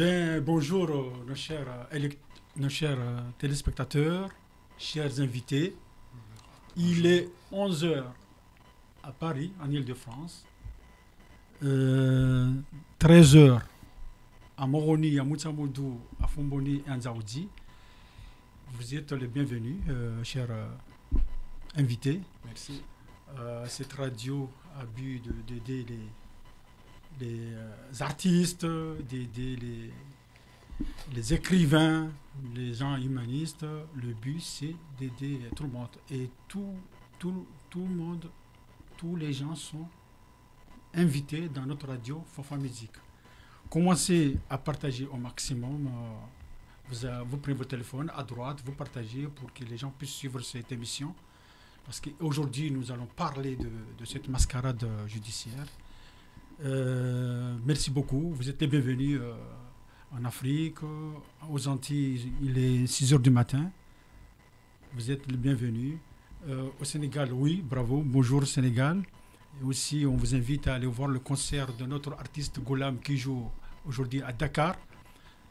Ben, bonjour euh, nos chers, euh, euh, téléspectateurs, chers invités. Il est 11h à Paris, en Ile-de-France. 13h à Moroni, à Moutsamoudou, à Fomboni et à Nzaoudi. Vous êtes les bienvenus, chers invités. Merci. cette radio a but d'aider les les euh, artistes, les, écrivains, les gens humanistes. Le but, c'est d'aider tout le monde. Et tout, tout, tout le monde, tous les gens sont invités dans notre radio Fofa Musique. Commencez à partager au maximum. Euh, euh, vous, prenez votre téléphone à droite, vous partagez pour que les gens puissent suivre cette émission. Parce qu'aujourd'hui, nous allons parler de, de cette mascarade judiciaire. Euh, merci beaucoup. Vous êtes les bienvenus euh, en Afrique, euh, aux Antilles, il est 6 h du matin. Vous êtes les bienvenus. au Sénégal, oui, bravo. Bonjour Sénégal. Et aussi, on vous invite à aller voir le concert de notre artiste Golam qui joue aujourd'hui à Dakar.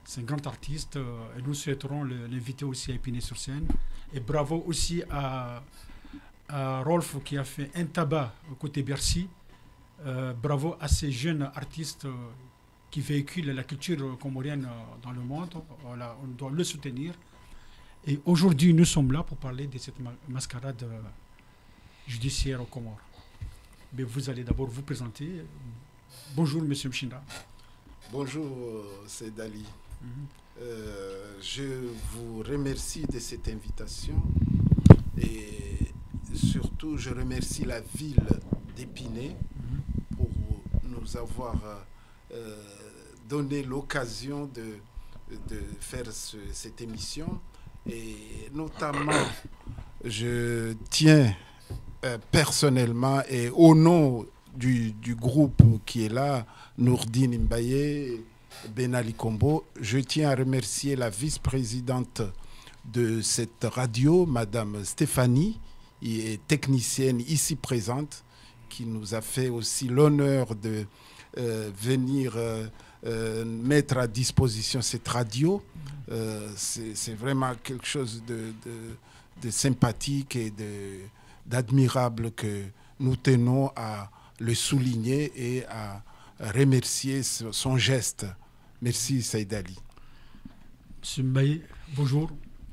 C'est un grand artiste et nous souhaiterons l'inviter aussi à épiner sur scène Et bravo aussi à, à Rolf qui a fait un tabac côté Bercy euh, bravo à ces jeunes artistes euh, qui véhiculent la culture comorienne euh, dans le monde. on doit le soutenir. Et aujourd'hui, nous sommes là pour parler de cette mascarade judiciaire aux Comores. Mais vous allez d'abord vous présenter. Bonjour, Monsieur Mchinda. Bonjour, c'est Dali. Mhm. je vous remercie de cette invitation et surtout je remercie la ville d'Épinay avoir euh, euh, donné l'occasion de, de faire cette émission. Et notamment, je tiens euh, personnellement et au nom du, groupe qui est là, Nourdine Mbaye, ben Ali Combo, je tiens à remercier la vice-présidente de cette radio, Madame Stéphanie, qui est technicienne ici présente, qui nous a fait aussi l'honneur de euh, venir euh, euh, mettre à disposition cette radio. C'est vraiment quelque chose de, sympathique et d'admirable que nous tenons à le souligner et à remercier son geste. Merci Saïd Ali. Mbaye, bonjour.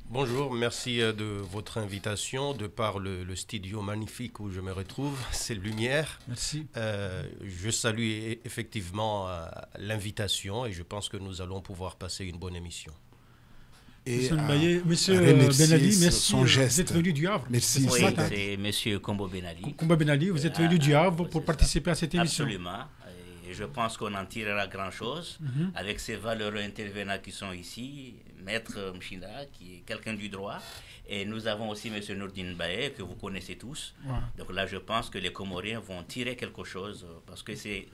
Bonjour, merci euh, de votre invitation, de par le, studio magnifique où je me retrouve, c'est Lumière. Merci. Euh, je salue e, effectivement euh, l'invitation et je pense que nous allons pouvoir passer une bonne émission. Et monsieur Maillet, monsieur Benali, merci Vous êtes venu du Havre. Merci. c'est monsieur Combo Benali. Combo Benali, vous êtes venu du Havre pour participer à cette émission. Absolument. Et je pense qu'on en tirera grand-chose mhm. avec ces valeureux intervenants qui sont ici Maître Mchina, qui est quelqu'un du droit. Et nous avons aussi M. Nourdine Baye, que vous connaissez tous. Donc là, je pense que les Comoriens vont tirer quelque chose, parce que c'est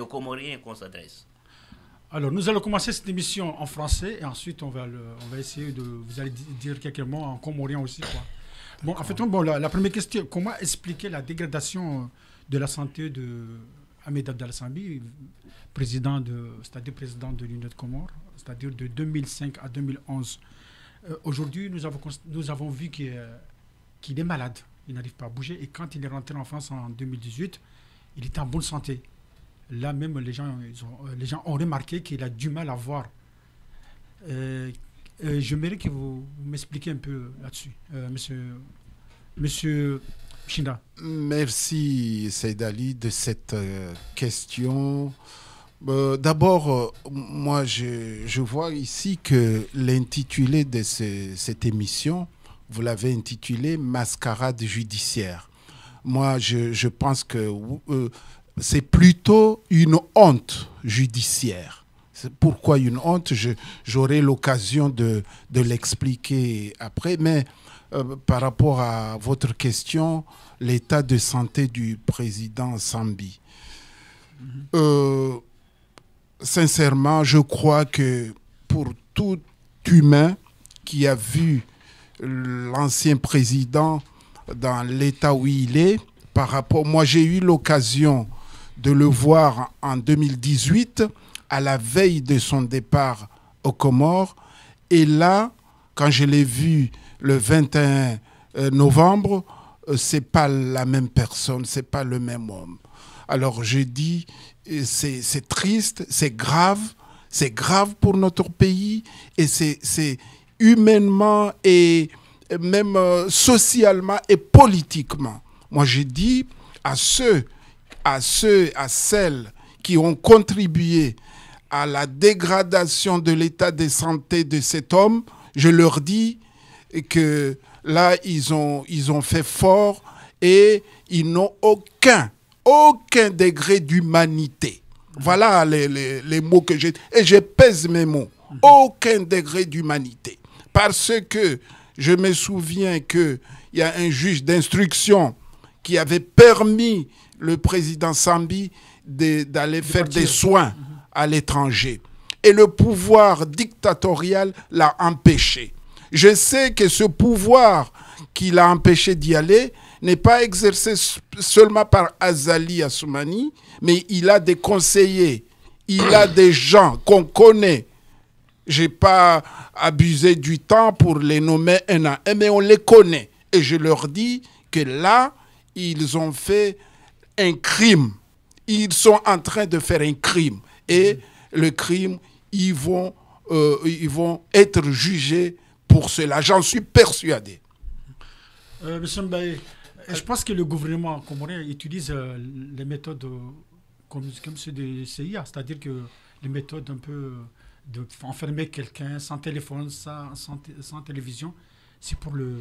aux Comoriens qu'on s'adresse. Alors, nous allons commencer cette émission en français, et ensuite, on va, on va essayer de vous allez dire quelques mots en comorien aussi. Quoi. Bon, en fait, bon, la, première question, comment expliquer la dégradation de la santé de Ahmed Abdel Sambi, président de, cest à président de l'Union de Comores c'est-à-dire de 2005 à 2011. Euh, aujourd'hui, nous avons, nous avons vu euh, qu'il est malade, il n'arrive pas à bouger, et quand il est rentré en France en 2018, il était en bonne santé. Là même, les gens, ont, euh, les gens ont remarqué qu'il a du mal à voir. Euh, que vous, m'expliquiez un peu là-dessus, monsieur, monsieur Shinda. Merci, Seydali, de cette question euh, d'abord, euh, moi, je, vois ici que l'intitulé de cette émission, vous l'avez intitulé Mascarade judiciaire. Moi, je, pense que euh, c'est plutôt une honte judiciaire. Pourquoi une honte J'aurai l'occasion de, l'expliquer après. Mais par rapport à votre question, l'état de santé du président Sambi. Mm-hmm sincèrement, je crois que pour tout humain qui a vu l'ancien président dans l'état où il est, par rapport, moi j'ai eu l'occasion de le voir en 2018 à la veille de son départ aux Comores. Et là, quand je l'ai vu le 21 euh, novembre, euh, c'est pas la même personne, c'est pas le même homme. Alors je dis, euh, c'est triste, c'est grave, c'est grave pour notre pays et c'est humainement et même euh, socialement et politiquement. Moi, je dis à ceux, à ceux, à celles qui ont contribué à la dégradation de l'état de santé de cet homme, je leur dis que là, ils ont, ils ont fait fort et ils n'ont aucun aucun degré d'humanité. Voilà les, mots que j'ai. Et je pèse mes mots. Aucun degré d'humanité. Parce que je me souviens qu'il y a un juge d'instruction qui avait permis le président Sambi d'aller faire des soins à l'étranger. Et le pouvoir dictatorial l'a empêché. Je sais que ce pouvoir qui l'a empêché d'y aller n'est pas exercé seulement par Azali Assoumani, mais il a des conseillers, il a des gens qu'on connaît. Je n'ai pas abusé du temps pour les nommer un à un, mais on les connaît. Et je leur dis que là, ils ont fait un crime. Ils sont en train de faire un crime. Et le crime, ils vont, euh, ils vont être jugés pour cela. J'en suis persuadé. Euh, monsieur je pense que le gouvernement comorien utilise euh, les méthodes euh, comme, comme des CIA, c'est-à-dire que les méthodes un peu euh, enfermer quelqu'un sans téléphone, sans télévision, c'est pour le.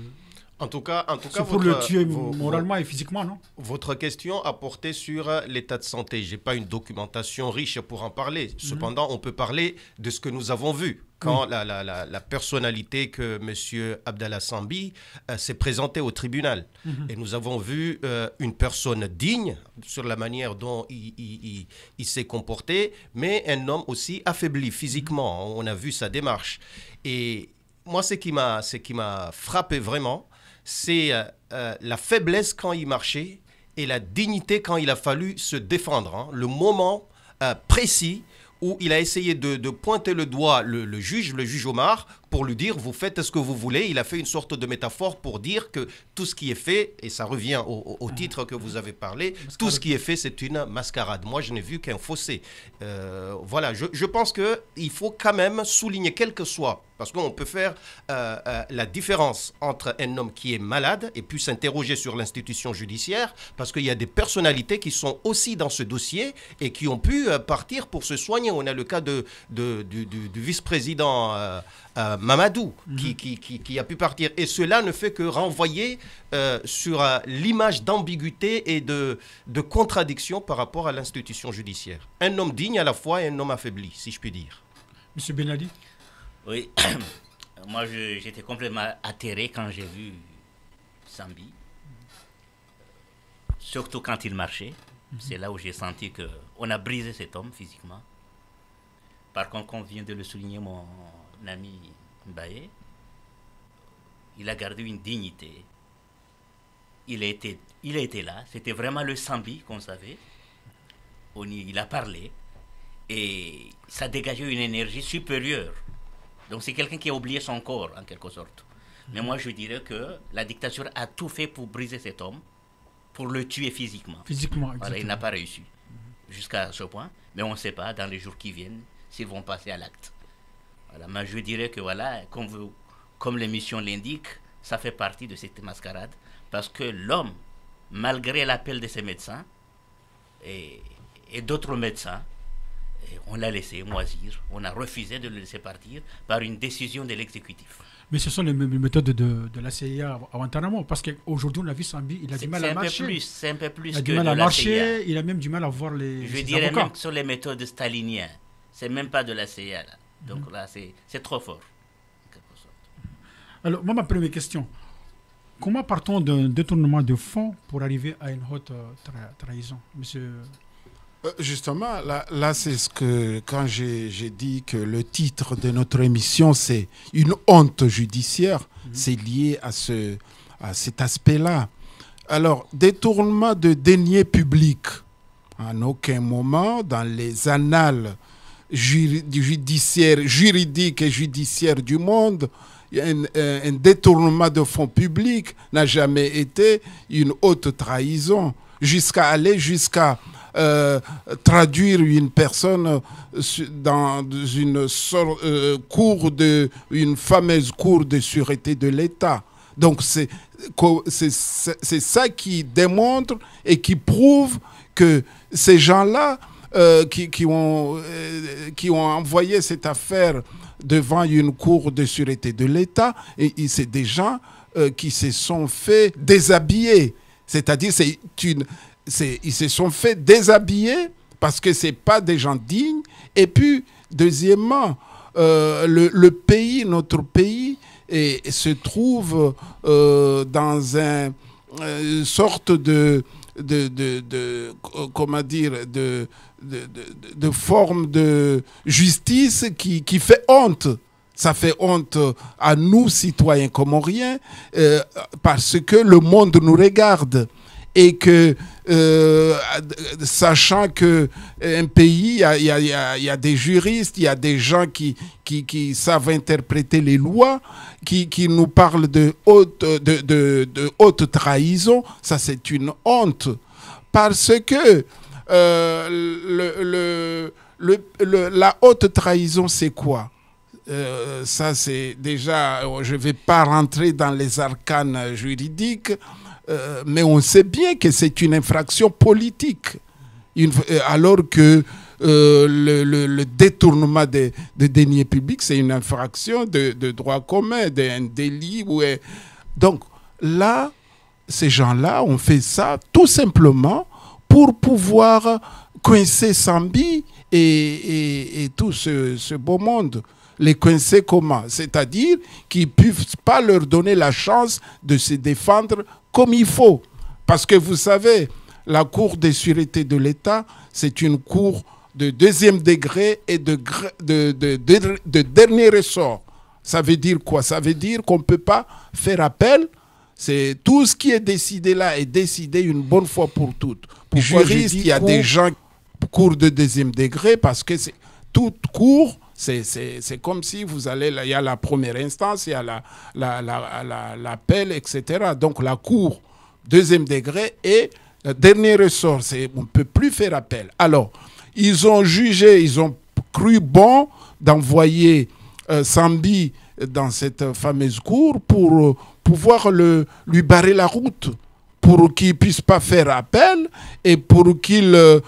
En tout cas, en tout cas, pour tuer moralement et physiquement, non Votre question a porté sur l'état de santé. J'ai pas une documentation riche pour en parler. Mhm. Cependant, on peut parler de ce que nous avons vu quand la, personnalité que M. Abdallah Sambi euh, s'est présentée au tribunal. Mhm. Et nous avons vu euh, une personne digne sur la manière dont il, il s'est comporté, mais un homme aussi affaibli physiquement. On a vu sa démarche. Et moi, ce qui m'a, qui m'a frappé vraiment, c'est euh, euh, la faiblesse quand il marchait et la dignité quand il a fallu se défendre. Hein. Le moment euh, précis où il a essayé de, pointer le doigt le, juge, le juge Omar, pour lui dire vous faites ce que vous voulez. Il a fait une sorte de métaphore pour dire que tout ce qui est fait, et ça revient au, titre que vous avez parlé, tout ce qui est fait, c'est une mascarade. Moi, je n'ai vu qu'un fossé. voilà, je, je pense qu'il faut quand même souligner, quel que soit parce qu'on peut faire euh, euh, la différence entre un homme qui est malade et puis s'interroger sur l'institution judiciaire, parce qu'il y a des personnalités qui sont aussi dans ce dossier et qui ont pu euh, partir pour se soigner. On a le cas de, du, vice-président Mamadou, mm-hmm. qui, a pu partir. Et cela ne fait que renvoyer sur l'image d'ambiguïté et de, de contradiction par rapport à l'institution judiciaire. Un homme digne à la fois et un homme affaibli, si je puis dire. Monsieur Benadi oui, moi j'étais complètement atterré quand j'ai vu Sambi surtout quand il marchait. Mhm. C'est là où j'ai senti que on a brisé cet homme physiquement. Par contre, comme vient de le souligner mon ami Mbaye, il a gardé une dignité. Il a été, il là. C'était vraiment le Sambi qu'on savait. On il a parlé. Et ça dégageait une énergie supérieure donc c'est quelqu'un qui a oublié son corps, en quelque sorte. Mais moi, je dirais que la dictature a tout fait pour briser cet homme, pour le tuer physiquement. Physiquement, il n'a pas réussi jusqu'à ce point. Mais on ne sait pas, dans les jours qui viennent, s'ils vont passer à l'acte. Voilà, mais je dirais que, voilà, comme, comme l'émission l'indique, ça fait partie de cette mascarade. Parce que l'homme, malgré l'appel de ses médecins et d'autres médecins, on l'a laissé moisir, on a refusé de le laisser partir par une décision de l'exécutif. Mais ce sont les mêmes méthodes de, la CIA à Guantanamo, parce qu'aujourd'hui, on l'a vu, vie, il a du mal à marcher. C'est un peu plus, il a du mal à marcher, il a même du mal à voir les. Je dirais avocats. même que sur les méthodes staliniennes, c'est même pas de la CIA. Mm-hmm. Donc là, c'est trop fort. Alors, moi, ma première question comment partons d'un détournement de fonds pour arriver à une haute euh, trahison, monsieur euh, justement, là, c'est ce que, quand j'ai dit que le titre de notre émission, c'est une honte judiciaire, mhm. c'est lié à, à cet aspect-là. Alors, détournement de deniers publics. En aucun moment, dans les annales judiciaires, juridiques et judiciaires du monde, un détournement de fonds publics n'a jamais été une haute trahison jusqu'à aller jusqu'à euh, traduire une personne euh, dans une euh, cour de une fameuse cour de sûreté de l'État. Donc c'est ça qui démontre et qui prouve que ces gens-là qui, ont, envoyé cette affaire devant une cour de sûreté de l'État, et, c'est des gens qui se sont fait déshabiller. C'est-à-dire, c'est une, ils se sont fait déshabiller parce que c'est pas des gens dignes. Et puis, deuxièmement, euh, le, pays, notre pays, se trouve euh, dans un, une euh, sorte de, de, de, comment dire, de, forme de justice qui fait honte ça fait honte euh, à nous, citoyens comoriens, euh, parce que le monde nous regarde et que euh, sachant qu'un pays, il y a, des juristes, il y a des gens qui, savent interpréter les lois, qui, nous parlent de haute, de, haute trahison, ça c'est une honte. Parce que la haute trahison, c'est quoi euh, ça, c'est déjà, je ne vais pas rentrer dans les arcanes juridiques, euh, mais on sait bien que c'est une infraction politique, euh, alors que le, détournement des de deniers publics, c'est une infraction de, droit commun, d'un délit. Donc là, ces gens-là ont fait ça tout simplement pour pouvoir coincer Sambi et, tout ce beau monde les coincer comment C'est-à-dire qu'ils ne peuvent pas leur donner la chance de se défendre comme il faut. Parce que vous savez, la Cour des sûreté de l'État, c'est une cour de deuxième degré et de, dernier ressort. Ça veut dire quoi Ça veut dire qu'on ne peut pas faire appel. C'est tout ce qui est décidé là est décidé une bonne fois pour toutes. Pour il y a des gens cours de deuxième degré parce que c'est toute cour c'est comme si vous allez, il y a la première instance, il y a l'appel, la, la, etc. Donc la cour, deuxième degré, et dernier ressort, on ne peut plus faire appel. Alors, ils ont jugé, ils ont cru bon d'envoyer euh, Sambi dans cette fameuse cour pour euh, pouvoir le, lui barrer la route pour qu'il ne puisse pas faire appel et pour qu'il euh,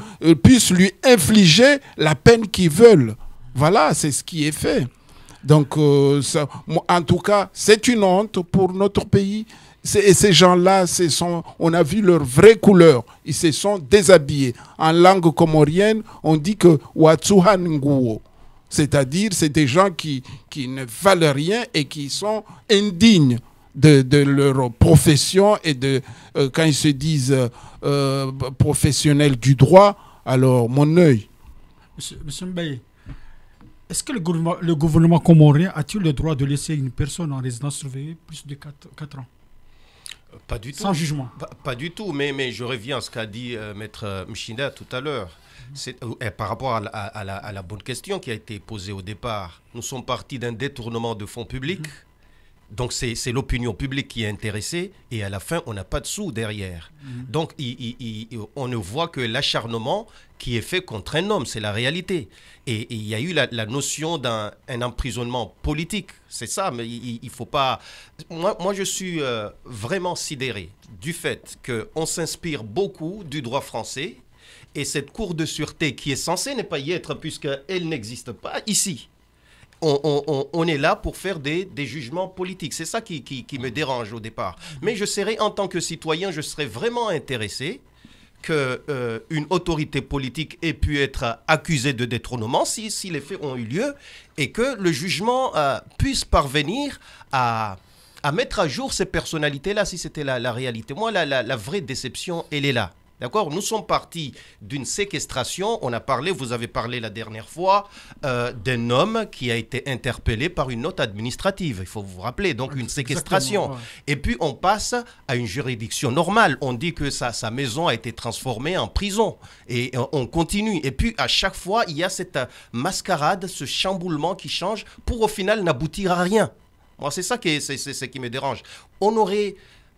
puisse lui infliger la peine qu'ils veulent. Voilà, c'est ce qui est fait. Donc, euh, en tout cas, c'est une honte pour notre pays. Et ces gens-là, on a vu leur vraie couleur. Ils se sont déshabillés. En langue comorienne, on dit que Watsuhan C'est-à-dire, c'est des gens qui, qui ne valent rien et qui sont indignes de, leur profession et de, euh, quand ils se disent euh, professionnels du droit, alors mon œil. Monsieur Mbaye, est-ce que le gouvernement, le comorien a-t-il le droit de laisser une personne en résidence surveillée plus de 4, ans euh, Pas du tout. Sans jugement Pas, du tout, mais, je reviens à ce qu'a dit euh, Maître euh, Mchinda tout à l'heure. Mhm. par rapport à, la, bonne question qui a été posée au départ, nous sommes partis d'un détournement de fonds publics. Mhm. Donc c'est l'opinion publique qui est intéressée et à la fin, on n'a pas de sous derrière. Mhm. Donc on ne voit que l'acharnement qui est fait contre un homme, c'est la réalité. Et, il y a eu la, notion d'un emprisonnement politique, c'est ça, mais il ne faut pas... Moi, je suis euh, vraiment sidéré du fait qu'on s'inspire beaucoup du droit français et cette cour de sûreté qui est censée n'est pas y être puisqu'elle n'existe pas ici on, est là pour faire des, jugements politiques. C'est ça qui, me dérange au départ. Mais je serais, en tant que citoyen, je serais vraiment intéressé qu'une euh, autorité politique ait pu être accusée de détournement si, les faits ont eu lieu et que le jugement euh, puisse parvenir à, mettre à jour ces personnalités-là si c'était la, réalité. Moi, la vraie déception, elle est là. D'accord Nous sommes partis d'une séquestration. On a parlé, vous avez parlé la dernière fois, euh, d'un homme qui a été interpellé par une note administrative. Il faut vous rappeler, donc une séquestration. Et puis on passe à une juridiction normale. On dit que sa, maison a été transformée en prison. Et on continue. Et puis à chaque fois, il y a cette mascarade, ce chamboulement qui change pour au final n'aboutir à rien. Moi, c'est ça qui, c'est, qui me dérange. On aurait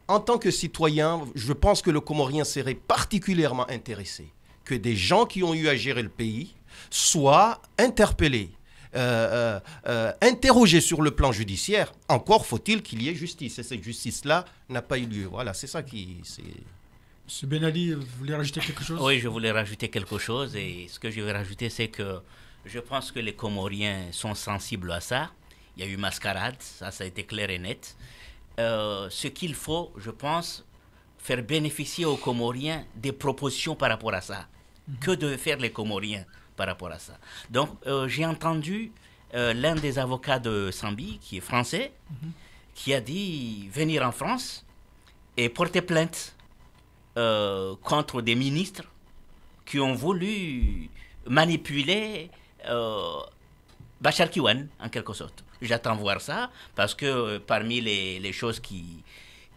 en tant que citoyen, je pense que le Comorien serait particulièrement intéressé que des gens qui ont eu à gérer le pays soient interpellés, euh, euh, euh, interrogés sur le plan judiciaire. Encore faut-il qu'il y ait justice. Et cette justice-là n'a pas eu lieu. Voilà, c'est ça qui... M. Ben Ali, vous voulez rajouter quelque chose Oui, je voulais rajouter quelque chose. Et ce que je vais rajouter, c'est que je pense que les Comoriens sont sensibles à ça. Il y a eu mascarade, ça, ça a été clair et net. Euh, ce qu'il faut, je pense, faire bénéficier aux Comoriens des propositions par rapport à ça. Mhm. Que devaient faire les Comoriens par rapport à ça Donc, euh, j'ai entendu euh, l'un des avocats de Sambi, qui est français, mhm. qui a dit venir en France et porter plainte contre des ministres qui ont voulu manipuler Bachar Kiwan, en quelque sorte. J'attends voir ça parce que euh, parmi les, choses qui,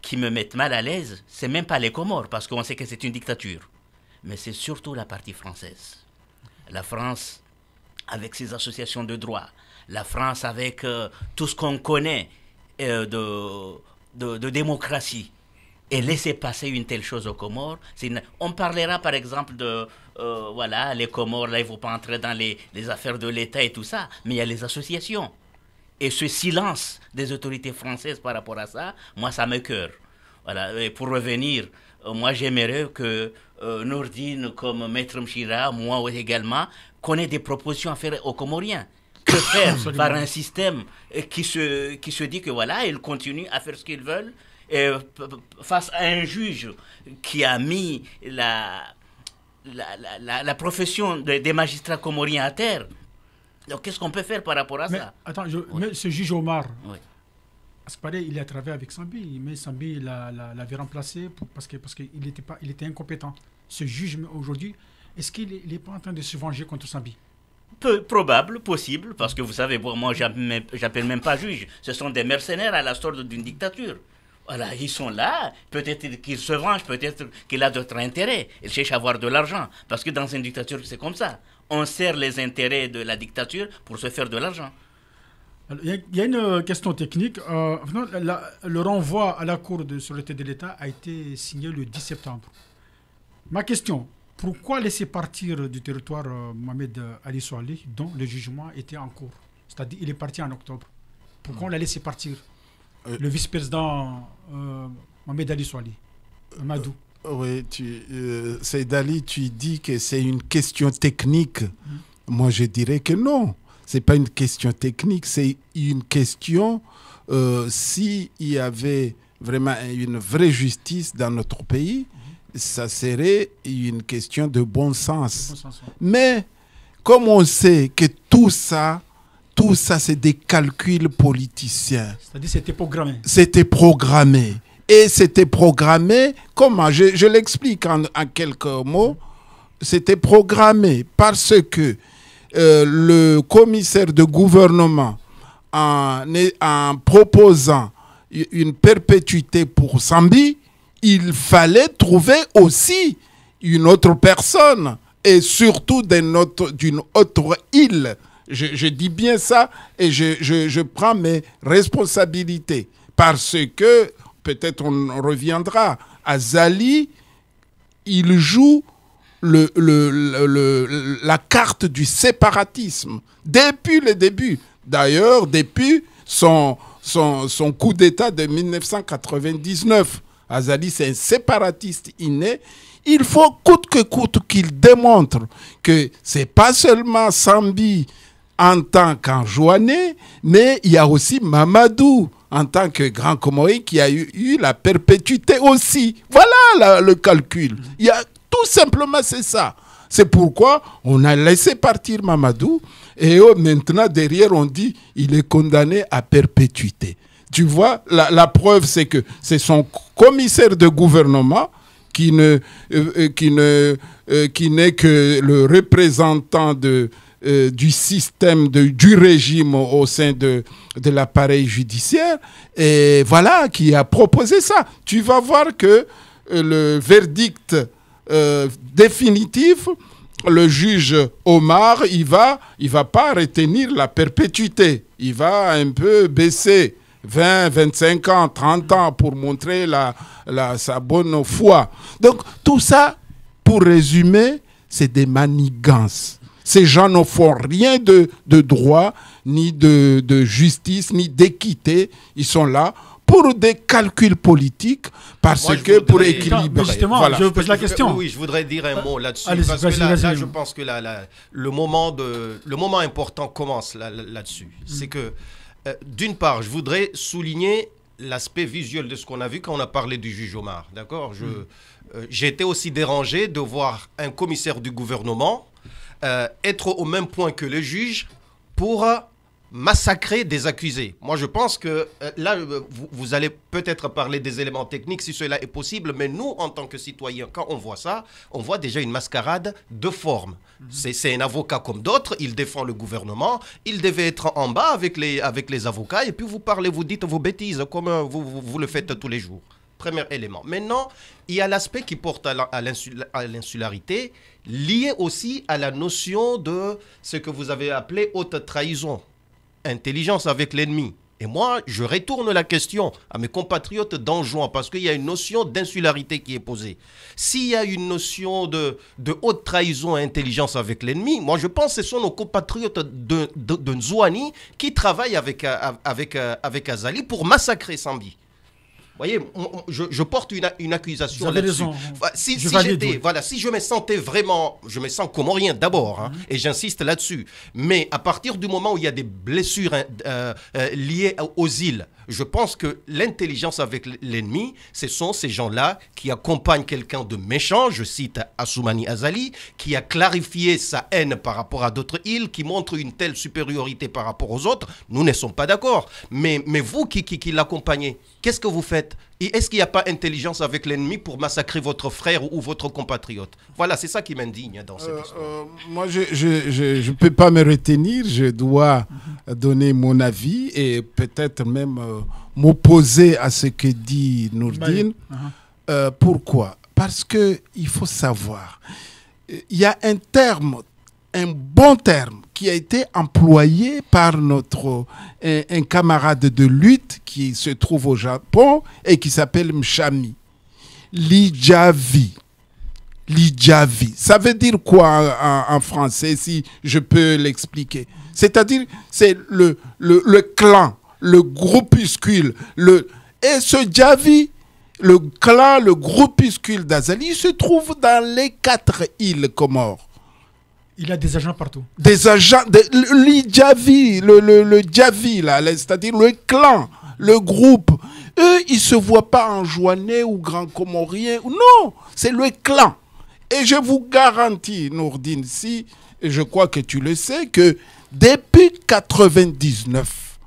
qui me mettent mal à l'aise, c'est même pas les Comores parce qu'on sait que c'est une dictature. Mais c'est surtout la partie française. La France avec ses associations de droit, la France avec euh, tout ce qu'on connaît euh, de, de, démocratie. Et laisser passer une telle chose aux Comores. On parlera par exemple de, voilà, les Comores, là, ils ne vont pas entrer dans les, les affaires de l'État et tout ça, mais il y a les associations. Et ce silence des autorités françaises par rapport à ça, moi, ça me cœur. Voilà. Et pour revenir, euh, moi, j'aimerais que euh, comme Maître Mchira, moi également, connaît des propositions à faire aux Comoriens. Que faire par un système euh, qui se, qui se dit que voilà, ils continuent à faire ce qu'ils veulent et euh, face à un juge qui a mis la, la, la, profession des magistrats comoriens à terre donc qu'est-ce qu'on peut faire par rapport à ça Attends, mais ce juge Omar, oui. là il a travaillé avec Sambi, mais Sambi l'avait remplacé parce qu'il parce était, pas, il était incompétent. Ce juge aujourd'hui, est-ce qu'il n'est pas en train de se venger contre Sambi peu probable, possible, parce que vous savez, moi j'appelle même pas juge, ce sont des mercenaires à la sorte d'une dictature. Voilà, ils sont là, peut-être qu'ils se vengent, peut-être qu'il a d'autres intérêts, Ils cherchent à avoir de l'argent, parce que dans une dictature c'est comme ça on sert les intérêts de la dictature pour se faire de l'argent. Il y a une euh, question technique. Euh, le renvoi à la Cour de sûreté de l'État a été signé le 10 septembre. Ma question, pourquoi laisser partir du territoire euh, Mohamed Ali Souali, dont le jugement était en cours C'est-à-dire qu'il est parti en octobre. Pourquoi on l'a laissé partir Le vice-président Mohamed Ali Souali, Madou. Oui, tu, c'est euh, Dali, tu dis que c'est une question technique. Mm. Moi, je dirais que non. Ce n'est pas une question technique, c'est une question euh, s'il y avait vraiment une vraie justice dans notre pays, mm-hmm. ça serait une question de bon sens. Mais comme on sait que tout ça, tout ça, c'est des calculs politiciens. C'est-à-dire c'était programmé. C'était programmé. Et c'était programmé, comment Je, l'explique en, quelques mots. C'était programmé parce que euh, le commissaire de gouvernement, en, proposant une perpétuité pour Sambi, il fallait trouver aussi une autre personne et surtout d'une autre, île. Je, dis bien ça et je prends mes responsabilités parce que peut-être on reviendra, à il joue la carte du séparatisme depuis le début. D'ailleurs, depuis son, son, coup d'État de 1999, Azali, c'est un séparatiste inné. Il faut coûte que coûte qu'il démontre que c'est pas seulement Sambi en tant qu'enjoiné, mais il y a aussi Mamadou en tant que grand Komoï, qui a eu, la perpétuité aussi. Voilà le calcul. Il tout simplement, c'est ça. C'est pourquoi on a laissé partir Mamadou et maintenant derrière on dit il est condamné à perpétuité. Tu vois, la, preuve c'est que c'est son commissaire de gouvernement qui ne euh, euh, ne euh, qui n'est que le représentant de euh, du système, du régime au sein de, l'appareil judiciaire, et voilà, qui a proposé ça. Tu vas voir que euh, le verdict euh, définitif, le juge Omar, il va, il va pas retenir la perpétuité. Il va un peu baisser 20, 25 ans, 30 ans pour montrer la, la, sa bonne foi. Donc tout ça, pour résumer, c'est des manigances. Ces gens ne font rien de, de droit, ni de, de justice, ni d'équité. Ils sont là pour des calculs politiques, parce que pour équilibrer. justement, je vous pose la question. Oui, je voudrais dire un mot là-dessus. parce que là, là, je pense que le, moment de, le moment important commence là-dessus. Mm. C'est que, euh, d'une part, je voudrais souligner l'aspect visuel de ce qu'on a vu quand on a parlé du juge Omar. D'accord mm. euh, J'ai été aussi dérangé de voir un commissaire du gouvernement euh, être au même point que le juge pour euh, massacrer des accusés. Moi, je pense que euh, là, vous, allez peut-être parler des éléments techniques si cela est possible, mais nous, en tant que citoyens, quand on voit ça, on voit déjà une mascarade de forme. Mhm. C'est un avocat comme d'autres, il défend le gouvernement, il devait être en bas avec les, avec les avocats, et puis vous parlez, vous dites vos bêtises, comme vous le faites tous les jours. Premier élément. Maintenant, il y a l'aspect qui porte à l'insularité, lié aussi à la notion de ce que vous avez appelé haute trahison, intelligence avec l'ennemi. Et moi, je retourne la question à mes compatriotes d'Anjouan parce qu'il y a une notion d'insularité qui est posée. S'il y a une notion de, de haute trahison et intelligence avec l'ennemi, moi je pense que ce sont nos compatriotes de, de, Nzouani qui travaillent avec, avec, avec Azali pour massacrer Sambi voyez, je, porte une, accusation là-dessus. Si, je j'étais, voilà, si je me sentais vraiment, je me sens rien d'abord, hein, mhm. et j'insiste là-dessus. Mais à partir du moment où il y a des blessures hein, euh, euh, liées aux îles, je pense que l'intelligence avec l'ennemi, ce sont ces gens-là qui accompagnent quelqu'un de méchant, je cite Assoumani Azali, qui a clarifié sa haine par rapport à d'autres îles, qui montre une telle supériorité par rapport aux autres. Nous ne sommes pas d'accord. Mais, mais vous qui, qui, qui l'accompagnez, Qu'est-ce que vous faites Et est-ce qu'il n'y a pas intelligence avec l'ennemi pour massacrer votre frère ou votre compatriote Voilà, c'est ça qui m'indigne dans cette euh, histoire. Euh, moi, je ne peux pas me retenir. Je dois donner mon avis et peut-être même euh, m'opposer à ce que dit Nourdine. Bah uh-huh. pourquoi Parce qu'il faut savoir, il y a un terme, un bon terme qui a été employé par notre euh, un, camarade de lutte qui se trouve au Japon et qui s'appelle Mshami. Lijavi. Lijavi. Ça veut dire quoi en, français, si je peux l'expliquer C'est-à-dire, c'est le, le, clan, le groupuscule. Le... Et ce Javi, le clan, le groupuscule d'Azali, se trouve dans les quatre îles Comores. Il a des agents partout. Des agents, de le, Javi, le, le, le là, c'est-à-dire le clan, le groupe. Eux, ils ne se voient pas en ou Grand Comorien. Non, c'est le clan. Et je vous garantis, Nourdine, si, et je crois que tu le sais, que depuis 99,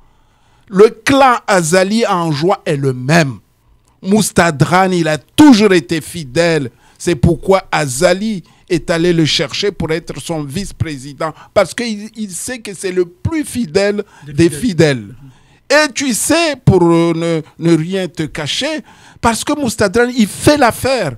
le clan Azali en joie est le même. Moustadran, il a toujours été fidèle. C'est pourquoi Azali, est allé le chercher pour être son vice-président parce qu'il il sait que c'est le plus fidèle des, fidèles. Et tu sais, pour euh, ne, ne, rien te cacher, parce que Moustadran, il fait l'affaire.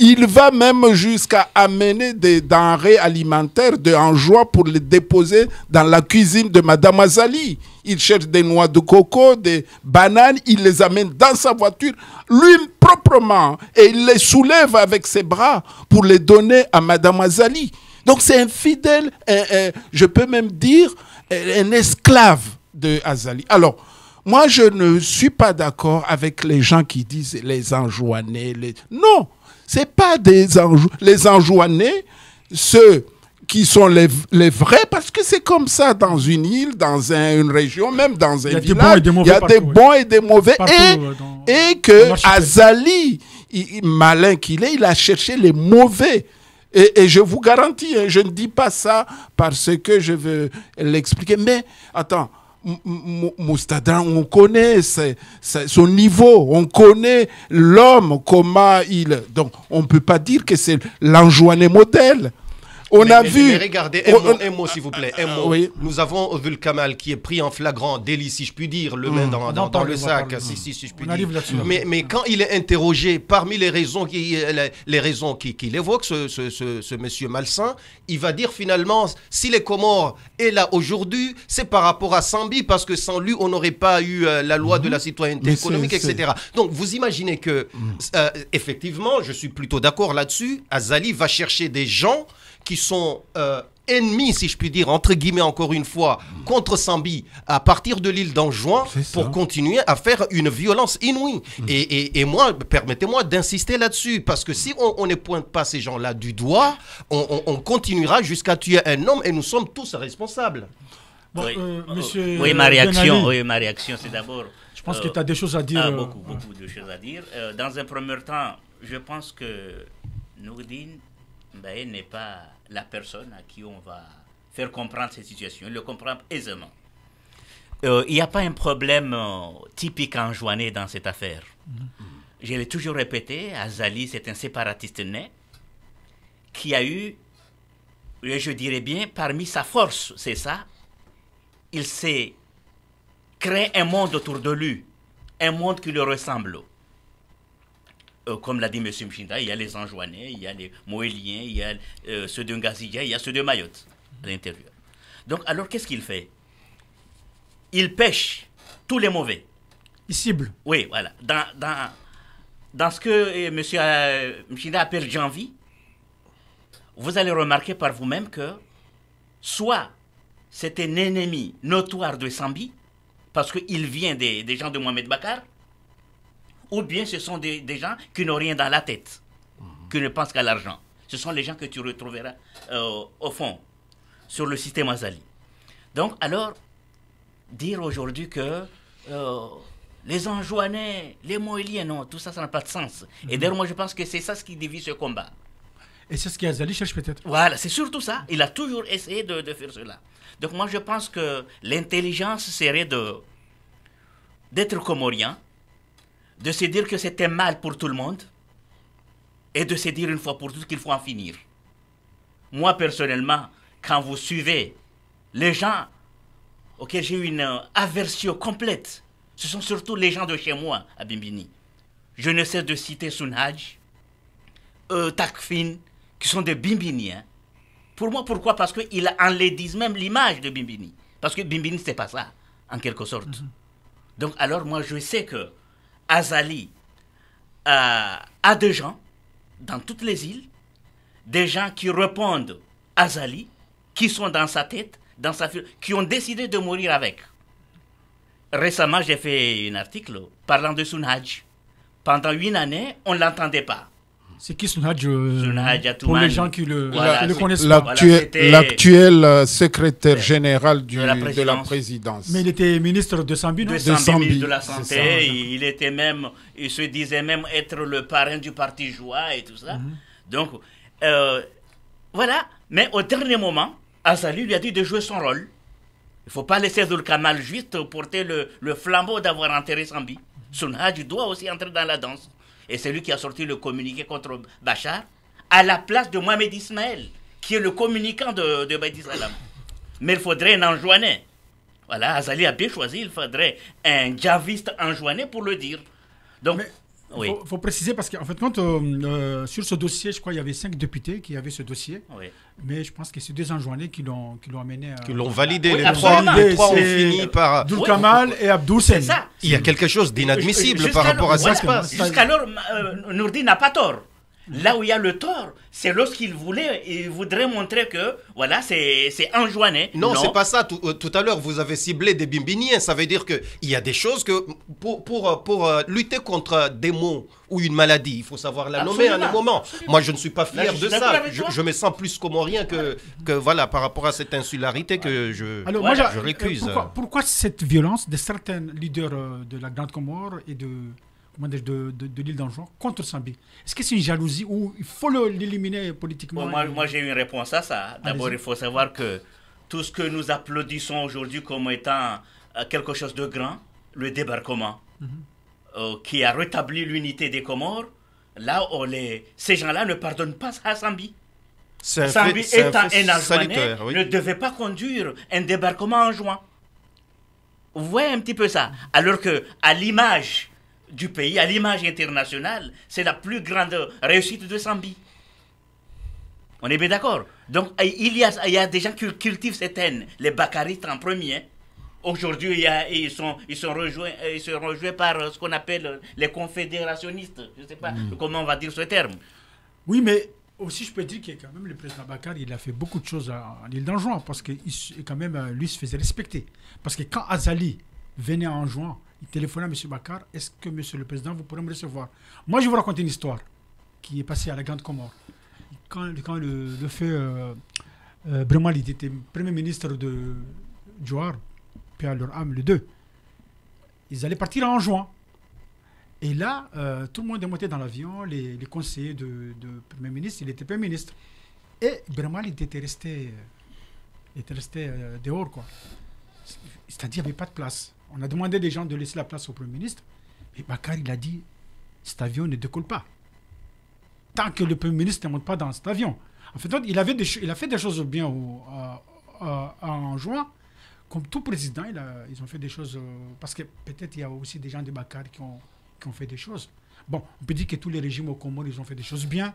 Il va même jusqu'à amener des denrées alimentaires de Anjois pour les déposer dans la cuisine de Madame Azali. Il cherche des noix de coco, des bananes, il les amène dans sa voiture, lui proprement, et il les soulève avec ses bras pour les donner à Madame Azali. Donc c'est un fidèle, je peux même dire, un esclave de Azali. Alors, moi, je ne suis pas d'accord avec les gens qui disent les enjoignés. Les... Non, n'est pas des les enjouanés ceux qui sont les, vrais, parce que c'est comme ça dans une île, dans une région, même dans un village. Il y a des bons et des mauvais. et, euh, et, que Azali, malin qu'il est, il a cherché les mauvais. Et, je vous garantis, hein, je ne dis pas ça parce que je veux l'expliquer. Mais attends, Moustadin, on connaît son niveau, on connaît l'homme, comment il... Donc, on peut pas dire que c'est l'enjoiné modèle. On a vu. regardez, un, mot, s'il vous plaît, un ah, mot. Nous avons vu le Kamal qui est pris en flagrant délit, si je puis dire, le mmh. main dans, le sac, si, si, si, je puis Mais, quand il est interrogé, parmi les raisons qu'il les, raisons qui, évoque, ce, ce, monsieur malsain, il va dire finalement, si les Comores est là aujourd'hui, c'est par rapport à Sambi, parce que sans lui, on n'aurait pas eu euh, la loi de la mmh. citoyenneté économique, etc. Donc vous imaginez que, mmh. euh, effectivement, je suis plutôt d'accord là-dessus, Azali va chercher des gens qui sont euh, ennemis, si je puis dire, entre guillemets encore une fois, contre Sambi à partir de l'île d'Anjouan pour continuer à faire une violence inouïe. Mm. Et, et, et, moi, permettez-moi d'insister là-dessus, parce que si on, ne pointe pas ces gens-là du doigt, on, continuera jusqu'à tuer un homme et nous sommes tous responsables. oui. Euh, monsieur oui, ma réaction, oui, ma réaction, c'est d'abord... Je pense que tu as des choses à dire. Ah, euh, beaucoup, beaucoup de choses à dire. dans un premier temps, je pense que Nourdine ben, elle n'est pas la personne à qui on va faire comprendre cette situation. le comprendre aisément. Euh, il n'y a pas un problème euh, typique en dans cette affaire. Mm-hmm. Je l'ai toujours répété, Azali, c'est un séparatiste né qui a eu, je dirais bien, parmi sa force, c'est ça, il s'est créé un monde autour de lui, un monde qui lui ressemble. Euh, comme l'a dit M. Mchinda, il y a les Anjouanais, il y a les Moéliens, il y a euh, ceux de Ngazidja, il y a ceux de Mayotte à l'intérieur. Donc, alors qu'est-ce qu'il fait Il pêche tous les mauvais. Il cible Oui, voilà. Dans, dans, dans ce que euh, M. Mchinda appelle janvier, vous allez remarquer par vous-même que soit c'est un ennemi notoire de Sambi, parce qu'il vient des, des gens de Mohamed Bakar, ou bien ce sont des, gens qui n'ont rien dans la tête, qui ne pensent qu'à l'argent. Ce sont les gens que tu retrouveras euh, au fond, sur le système Azali. Donc, alors, dire aujourd'hui que euh, les Anjouanais, les Moéliens, non, tout ça, ça n'a pas de sens. Et mhm. d'ailleurs, moi, je pense que c'est ça ce qui divise ce combat. Et c'est ce qu'Azali cherche peut-être. Voilà, c'est surtout ça. Il a toujours essayé de, de, faire cela. Donc moi, je pense que l'intelligence serait de d'être comorien, de se dire que c'était mal pour tout le monde et de se dire une fois pour toutes qu'il faut en finir. Moi, personnellement, quand vous suivez les gens auxquels j'ai eu une euh, aversion complète, ce sont surtout les gens de chez moi, à Bimbini. Je ne cesse de citer Sunhaj, euh, Takfin, qui sont des Bimbiniens. Pour moi, pourquoi Parce qu'ils enlaidissent même l'image de Bimbini. Parce que Bimbini, n'est pas ça, en quelque sorte. Mm-hmm. Donc, alors, moi, je sais que Azali euh, a des gens dans toutes les îles, des gens qui répondent à Azali, qui sont dans sa tête, dans sa qui ont décidé de mourir avec. Récemment, j'ai fait un article parlant de Sunhaj. Pendant une année, on ne l'entendait pas. C'est qui Sunhaj euh, Pour les gens qui le, connaissent l'actuel, euh, secrétaire général du, de, la présidence. Mais il était ministre de Sambi, non de, de, la Santé. il, était même, il se disait même être le parrain du parti Joie et tout ça. Mhm. Donc, euh, voilà. Mais au dernier moment, Azali lui a dit de jouer son rôle. Il ne faut pas laisser Zulkamal juste porter le, flambeau d'avoir enterré Sambi. Sunhaj doit aussi entrer dans la danse et c'est lui qui a sorti le communiqué contre Bachar, à la place de Mohamed Ismaël, qui est le communicant de, de Mais il faudrait un enjoiné. Voilà, Azali a bien choisi, il faudrait un djaviste enjoiné pour le dire. Donc, il faut, préciser parce qu'en fait, quand, euh, euh, sur ce dossier, je crois qu'il y avait cinq députés qui avaient ce dossier. Mais je pense que c'est deux enjoignés qui l'ont, qui l'ont amené. À... Euh, qui l'ont validé. les, trois, les trois ont fini par. Dulkamal et Abdou Il y a quelque chose d'inadmissible par rapport à ça. Jusqu'alors, euh, Nourdi n'a pas tort. Là où il y a le tort, c'est lorsqu'il voulait, il voudrait montrer que, voilà, c'est enjoigné. Non, non. c'est pas ça. Tout, euh, à l'heure, vous avez ciblé des bimbiniens. Ça veut dire qu'il y a des choses que, pour, pour, euh, euh, lutter contre des mots ou une maladie, il faut savoir la nommer à un moment. Moi, je ne suis pas fier de ça. Je, me sens plus rien que, que, voilà, par rapport à cette insularité que je, je récuse. Pourquoi, pourquoi, cette violence de certains leaders de la Grande Comore et de de, l'île d'Anjouan contre Sambi. Est-ce que c'est une jalousie ou il faut l'éliminer politiquement Moi, moi j'ai une réponse à ça. D'abord, il faut savoir que tout ce que nous applaudissons aujourd'hui comme étant euh, quelque chose de grand, le débarquement, mhm. euh, qui a rétabli l'unité des Comores, là, on les... ces gens-là ne pardonnent pas à Sambi. Sambi étant un, Anjouanais, ne devait pas conduire un débarquement en juin. Vous voyez un petit peu ça. Alors que, à l'image du pays à l'image internationale, c'est la plus grande réussite de Sambi. On est bien d'accord. Donc, il y, a, il a des gens qui cultivent cette haine. Les Bakarites en premier. Aujourd'hui, ils sont, ils sont rejoints, ils rejoints par ce qu'on appelle les confédérationnistes. Je ne sais pas hmm. comment on va dire ce terme. Oui, mais aussi, je peux dire que quand même le président Bakar, il a fait beaucoup de choses en île d'Anjouan parce que quand même, euh, lui se faisait respecter. Parce que quand Azali venait en juin, il téléphona à M. Bakar, est-ce que M. le Président, vous pourrez me recevoir Moi, je vais vous raconter une histoire qui est passée à la Grande Comore. Quand, le, feu euh, euh était Premier ministre de Johar, puis à leur âme, le 2, ils allaient partir en juin. Et là, euh, tout le monde est monté dans l'avion, les, conseillers de, Premier ministre, il était Premier ministre. Et Bremal, était resté, euh, était resté dehors, quoi. C'est-à-dire, qu'il n'y avait pas de place on a demandé des gens de laisser la place au Premier ministre. Mais Bakar, il a dit cet avion ne décolle pas. Tant que le Premier ministre ne monte pas dans cet avion. En fait, il, avait il a fait des choses bien en juin. Comme tout président, ils ont fait des choses. Euh, parce que peut-être il y a aussi des gens de Bakar qui ont, fait des choses. Bon, on peut dire que tous les régimes au Comore, ils ont fait des choses bien.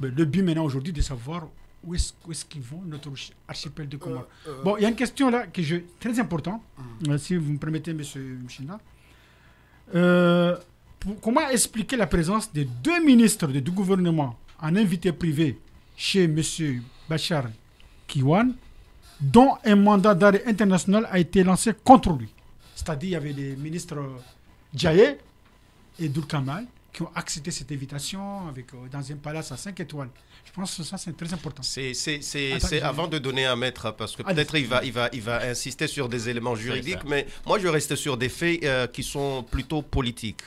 Mais le but maintenant aujourd'hui de savoir où est-ce qu'ils vont, notre archipel de euh, Comores euh. Bon, il y a une question là qui est très importante, mm. euh, si vous me permettez, monsieur Mchina. comment expliquer la présence de deux ministres de, du gouvernement en invité privé chez monsieur Bachar Kiwan, dont un mandat d'arrêt international a été lancé contre lui C'est-à-dire, il y avait les ministres Djaye et Dulkamal qui ont accepté cette invitation avec, euh, dans un palace à 5 étoiles. Je pense que ça, c'est très important. C'est avant de donner un maître, hein, parce que peut-être il va, il, va, il va insister sur des éléments juridiques, mais moi, je reste sur des faits euh, qui sont plutôt politiques.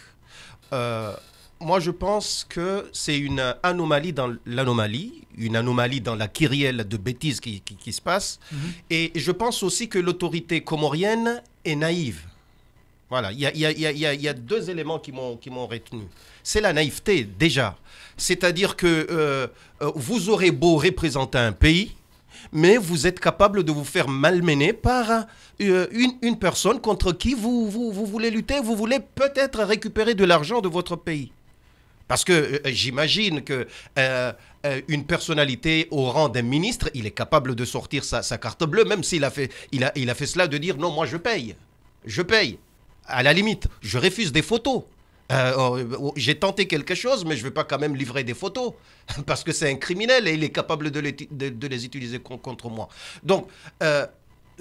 Euh, moi, je pense que c'est une anomalie dans l'anomalie, une anomalie dans la kyrielle de bêtises qui, se passe. Mhm. Et je pense aussi que l'autorité comorienne est naïve. Voilà, il y, a, deux éléments qui m'ont retenu. C'est la naïveté, déjà. C'est-à-dire que euh, euh, vous aurez beau représenter un pays, mais vous êtes capable de vous faire malmener par euh, une, personne contre qui vous, vous, voulez lutter, vous voulez peut-être récupérer de l'argent de votre pays. Parce que j'imagine que une personnalité au rang d'un ministre, il est capable de sortir sa, carte bleue, même s'il a fait, il a, il a fait cela de dire non, moi je paye, je paye à la limite, je refuse des photos. Euh, oh, oh, j'ai tenté quelque chose, mais je ne vais pas quand même livrer des photos, parce que c'est un criminel et il est capable de les, utiliser contre moi. Donc, euh,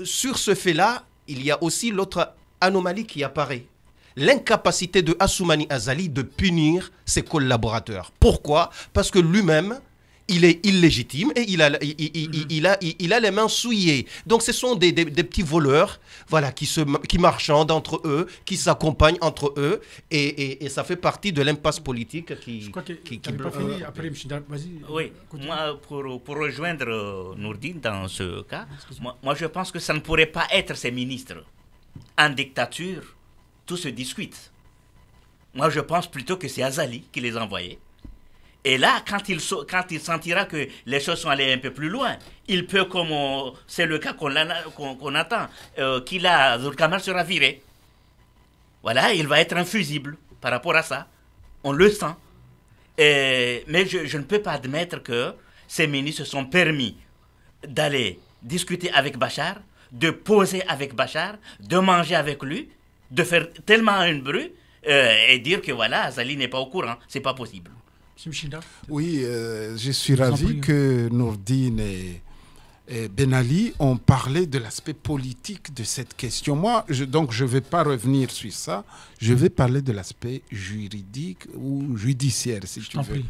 sur ce fait-là, il y a aussi l'autre anomalie qui apparaît. L'incapacité de Assoumani Azali de punir ses collaborateurs. Pourquoi Parce que lui-même, il est illégitime et il a, mhm. il, a, il, a les mains souillées. Donc ce sont des, petits voleurs voilà, qui, se, qui marchandent entre eux, qui s'accompagnent entre eux et, ça fait partie de l'impasse politique qui... Je crois que qui, qui... Pas fini. Après, oui, moi, pour, pour rejoindre euh, Nourdine dans ce cas, moi, je pense que ça ne pourrait pas être ces ministres. En dictature, tout se discute. Moi je pense plutôt que c'est Azali qui les envoyait et là, quand il, quand il sentira que les choses sont allées un peu plus loin, il peut, comme c'est le cas qu'on attend, euh, qu'il a, Zulkamal sera viré. Voilà, il va être infusible par rapport à ça. On le sent. mais je, ne peux pas admettre que ces ministres se sont permis d'aller discuter avec Bachar, de poser avec Bachar, de manger avec lui, de faire tellement une bruit euh, et dire que voilà, Azali n'est pas au courant. C'est pas possible. Oui, euh, je suis ravi que Nourdine et, Ben Ali ont parlé de l'aspect politique de cette question. Moi, je, donc, je ne vais pas revenir sur ça. Je vais parler de l'aspect juridique ou judiciaire, si tu veux.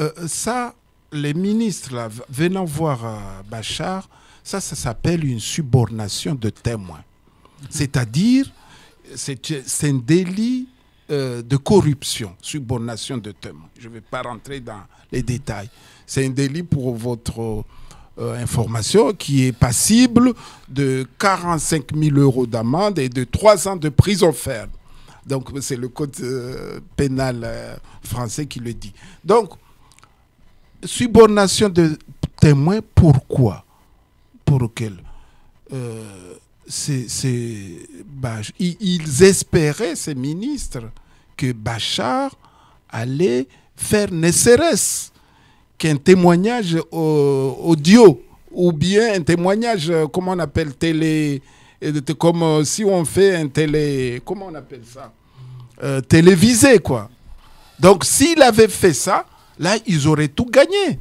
Euh, ça, les ministres, venant voir euh, Bachar, ça, ça s'appelle une subornation de témoins mhm. C'est-à-dire, c'est un délit euh, de corruption, subornation de témoins. Je ne vais pas rentrer dans les détails. C'est un délit pour votre euh, information qui est passible de 45 000 euros d'amende et de 3 ans de prison ferme. Donc c'est le code euh, pénal français qui le dit. Donc, subornation de témoins, pourquoi Pour quel c'est, bah, ils espéraient, ces ministres, que Bachar allait faire ne serait-ce qu'un témoignage audio ou bien un témoignage, euh, comment on appelle, télé, euh, comme euh, si on fait un télé, comment on appelle ça Télévisé, quoi. Donc s'il avait fait ça, là, ils auraient tout gagné.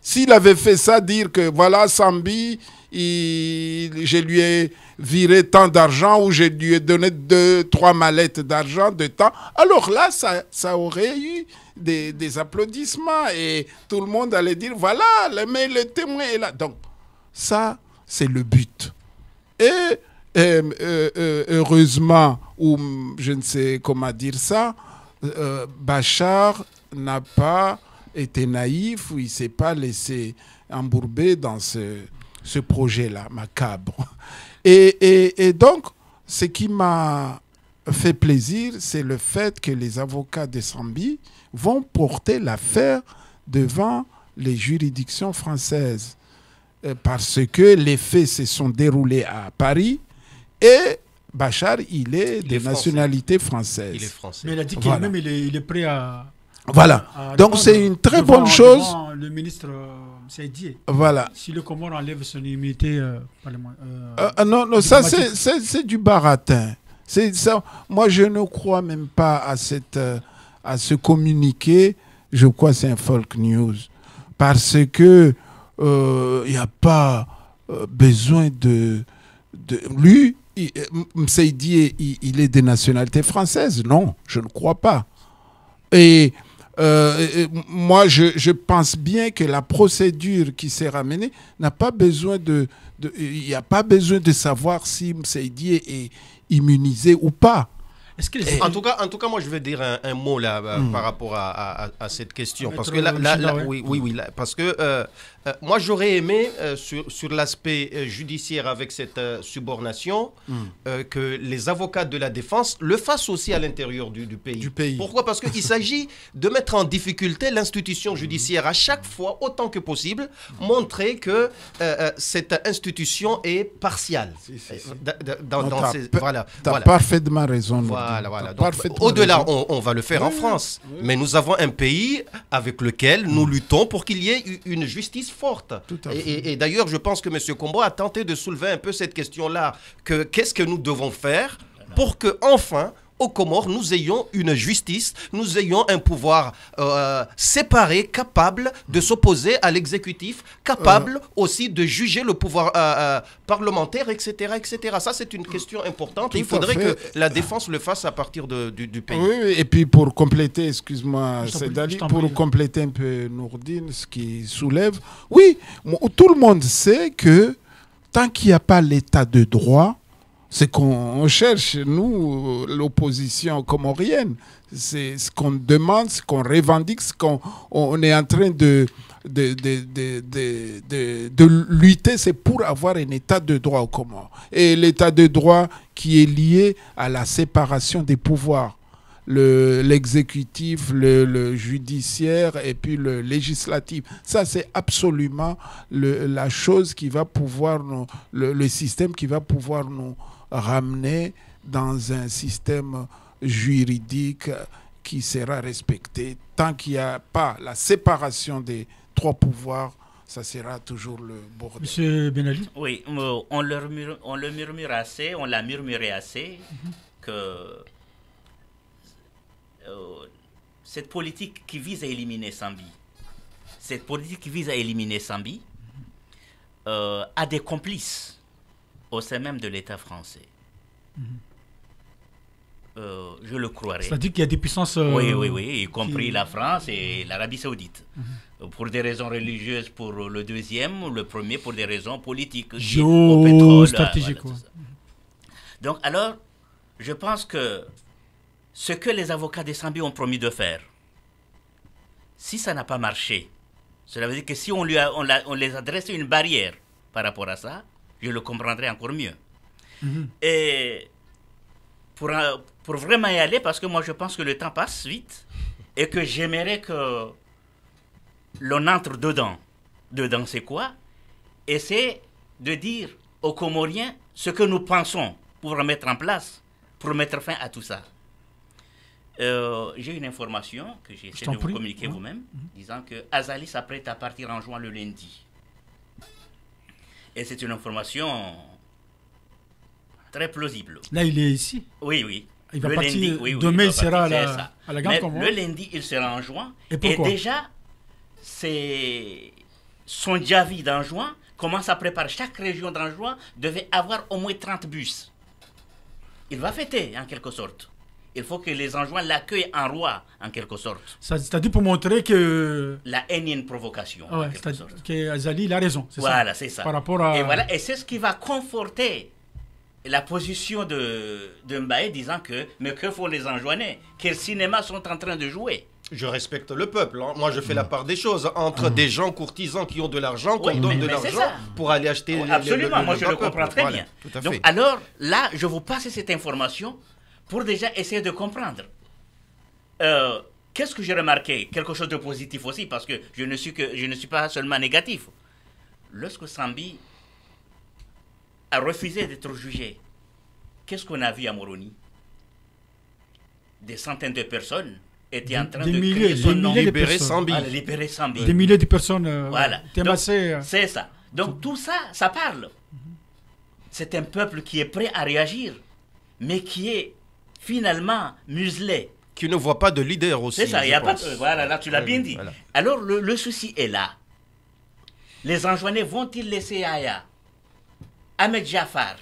S'il avait fait ça, dire que voilà, Sambi, il, je lui ai viré tant d'argent ou je lui ai donné deux, trois mallettes d'argent, de temps. Alors là, ça, ça aurait eu des, des, applaudissements et tout le monde allait dire voilà, mais le témoin est là. Donc, ça, c'est le but. Et euh, euh, heureusement, ou je ne sais comment dire ça, euh, Bachar n'a pas été naïf ou il ne s'est pas laissé embourber dans ce, ce projet-là, macabre. Et, donc, ce qui m'a fait plaisir, c'est le fait que les avocats de Sambi vont porter l'affaire devant les juridictions françaises. Euh, parce que les faits se sont déroulés à Paris et Bachar, il est de nationalité française. Il est français. Mais il a dit qu'il est, prêt à. Voilà. Donc c'est une très bonne chose. le ministre. Euh, voilà. Si le Comore enlève son immunité euh, euh, euh, non, non, ça c'est du baratin. C'est ça. Moi, je ne crois même pas à cette à ce communiqué. Je crois c'est un folk news parce que il n'y a pas besoin de, de lui. Il, il est de nationalité française. Non, je ne crois pas. Et euh, moi, je, pense bien que la procédure qui s'est ramenée n'a pas besoin de. Il n'y a pas besoin de savoir si Seydi est immunisé ou pas. en, tout cas, en tout cas, moi, je vais dire un, mot là, euh, hmm. par rapport à, cette question. Parce que oui, oui, oui parce que euh, euh, moi, j'aurais aimé, euh, sur, sur l'aspect euh, judiciaire avec cette subornation, hmm. que les avocats de la défense le fassent aussi à l'intérieur du, du, pays. du, pays. Pourquoi Parce qu'il s'agit de mettre en difficulté l'institution hmm. judiciaire à chaque fois, autant que possible, montrer que cette institution est partiale. voilà. Tu voilà. parfaitement raison. Au-delà, on, va le faire en France. Mais nous avons un pays avec lequel nous hmm. luttons pour qu'il y ait une justice forte. Et, d'ailleurs, je pense que M. Combo a tenté de soulever un peu cette question-là. Qu'est-ce que nous devons faire pour que, enfin, aux Comores, nous ayons une justice, nous ayons un pouvoir euh, séparé, capable de s'opposer à l'exécutif, capable euh. aussi de juger le pouvoir euh, parlementaire, etc., etc. Ça, c'est une question importante. Il faudrait que la défense le fasse à partir du, pays. Oui, et puis pour compléter, excuse-moi, pour compléter un peu Nourdine, ce qui soulève, oui, tout le monde sait que tant qu'il n'y a pas l'état de droit, ce qu'on cherche, nous, l'opposition comorienne, c'est ce qu'on demande, ce qu'on revendique, ce qu'on on est en train de, de, de, de, de lutter, c'est pour avoir un état de droit au Comores. Et l'état de droit qui est lié à la séparation des pouvoirs l'exécutif, le, le, le, judiciaire et puis le législatif. Ça, c'est absolument la chose qui va pouvoir nous, le, système qui va pouvoir nous, ramener dans un système juridique qui sera respecté. Tant qu'il n'y a pas la séparation des trois pouvoirs, ça sera toujours le bordel. Monsieur Benali Oui, euh, on le, murmure, on le murmure assez, on l'a murmuré assez, mhm. que euh, cette politique qui vise à éliminer Sambi, cette politique qui vise à éliminer Sambi, euh, a des complices au sein même de l'État français. Mhm. Euh, je le croirais. C'est-à-dire qu'il y a des puissances. Euh, oui, oui, oui, y compris la France et l'Arabie Saoudite. Mhm. Euh, pour des raisons religieuses pour le deuxième, le premier pour des raisons politiques. pétrole stratégique. Donc, alors, je pense que ce que les avocats des Sambi ont promis de faire, si ça n'a pas marché, cela veut dire que si on, lui a, on les adresse une barrière par rapport à ça, je le comprendrai encore mieux. Mhm. Et pour, pour vraiment y aller, parce que moi je pense que le temps passe vite et que j'aimerais que l'on entre dedans. Dedans, c'est quoi Et c'est de dire aux Comoriens ce que nous pensons pour mettre en place, pour mettre fin à tout ça. Euh, j'ai une information que j'ai essayé de vous communiquer vous-même, mhm. disant que Azali s'apprête à partir en juin le lundi. Et c'est une information très plausible. Là, il est ici Oui, oui. Il va le lundi, demain, il, sera à la, Le lundi, il sera en juin. Et, pourquoi? déjà, c'est son Javi d'en juin commence à préparer. Chaque région d'En juin devait avoir au moins 30 bus. Il va fêter, en quelque sorte il faut que les enjoints l'accueillent en roi, en quelque sorte. C'est-à-dire pour montrer que... La haine est une provocation, en ah quelque Que Azali, il a raison, voilà, c'est ça. Par rapport à... Et voilà, et c'est ce qui va conforter la position de, de disant que, mais que font les enjoiner Quel cinéma sont en train de jouer je respecte le peuple. Hein. Moi, je fais la mm. part des choses entre mm. des gens courtisans qui ont de l'argent, qu'on donne de l'argent pour aller acheter. absolument, moi je le comprends très bien. Donc, alors là, je vous passe cette information pour déjà essayer de comprendre. Euh, qu'est-ce que j'ai remarqué Quelque chose de positif aussi, parce que je ne suis, que, je ne suis pas seulement négatif. Lorsque Sambi a refusé d'être jugé, qu'est-ce qu'on a vu à Moroni Des centaines de personnes étaient en train de ah, libérer Sambi. Des milliers de personnes euh, voilà. Euh. C'est ça. Donc tout ça, ça parle. C'est un peuple qui est prêt à réagir, mais qui est finalement muselé. Qui ne voit pas de leader aussi. C'est ça, il a pas Voilà, là, tu l'as bien dit. Alors, le, souci est là. Les enjoinés vont-ils laisser Aya, Ahmed Jafar,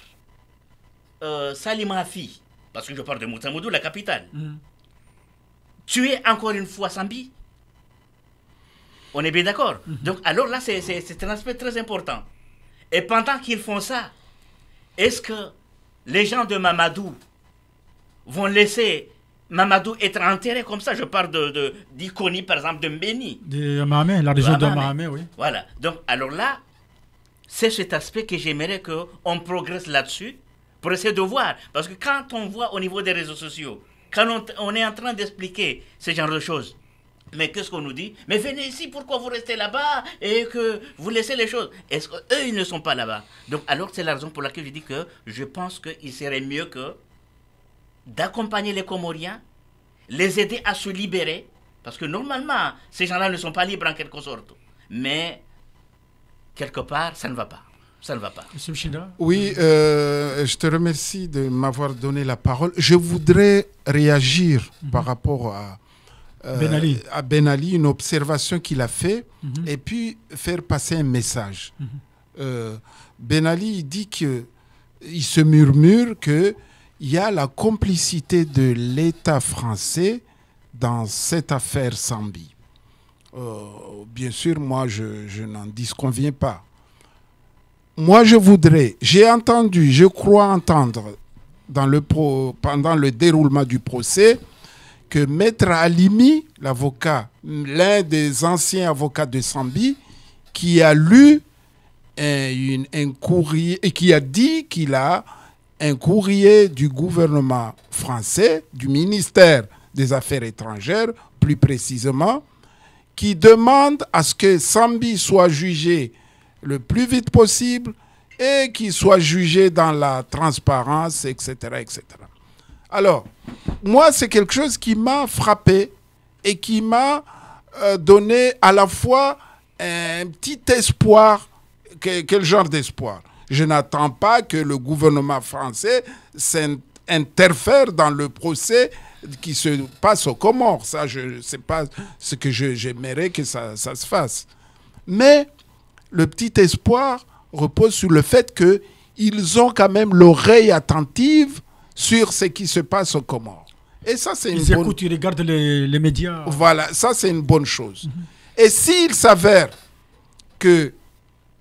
euh, Salim Rafi, parce que je parle de Moutamoudou, la capitale, mhm. tuer encore une fois Sambi On est bien d'accord mhm. Donc, alors là, c'est un aspect très important. Et pendant qu'ils font ça, est-ce que les gens de Mamadou, vont laisser Mamadou être enterré comme ça. Je parle de, d'Ikoni, par exemple, de Mbeni. De Mahamé, la région de Mahamé, oui. Voilà. Donc, alors là, c'est cet aspect que j'aimerais qu'on progresse là-dessus pour essayer de voir. Parce que quand on voit au niveau des réseaux sociaux, quand on, est en train d'expliquer ce genre de choses, mais qu'est-ce qu'on nous dit Mais venez ici, pourquoi vous restez là-bas et que vous laissez les choses Est-ce qu'eux, ils ne sont pas là-bas Donc, alors, c'est la raison pour laquelle je dis que je pense qu'il serait mieux que d'accompagner les Comoriens, les aider à se libérer, parce que normalement, ces gens-là ne sont pas libres en quelque sorte. Mais, quelque part, ça ne va pas. Ça ne va pas. Oui, euh, je te remercie de m'avoir donné la parole. Je voudrais réagir mhm. par rapport à, euh, ben Ali. à Ben Ali, une observation qu'il a fait, mhm. et puis faire passer un message. Mhm. Euh, ben Ali dit que il se murmure que il y a la complicité de l'État français dans cette affaire Sambi. Euh, bien sûr, moi, je, n'en disconviens pas. Moi, je voudrais, j'ai entendu, je crois entendre le pendant le déroulement du procès que Maître Alimi, l'avocat, l'un des anciens avocats de Sambi, qui a lu un courrier et qui a dit qu'il a un courrier du gouvernement français, du ministère des Affaires étrangères plus précisément, qui demande à ce que Sambi soit jugé le plus vite possible et qu'il soit jugé dans la transparence, etc. etc. Alors, moi, c'est quelque chose qui m'a frappé et qui m'a euh, donné à la fois un petit espoir. quel genre d'espoir je n'attends pas que le gouvernement français s'interfère dans le procès qui se passe aux Comores. Ça, je sais pas ce que j'aimerais que ça, se fasse. Mais le petit espoir repose sur le fait qu'ils ont quand même l'oreille attentive sur ce qui se passe aux Comores. Et ça, c'est une chose. bonne... écoutent, ils regardent les, les médias. Voilà, ça, c'est une bonne chose. Et s'il s'avère que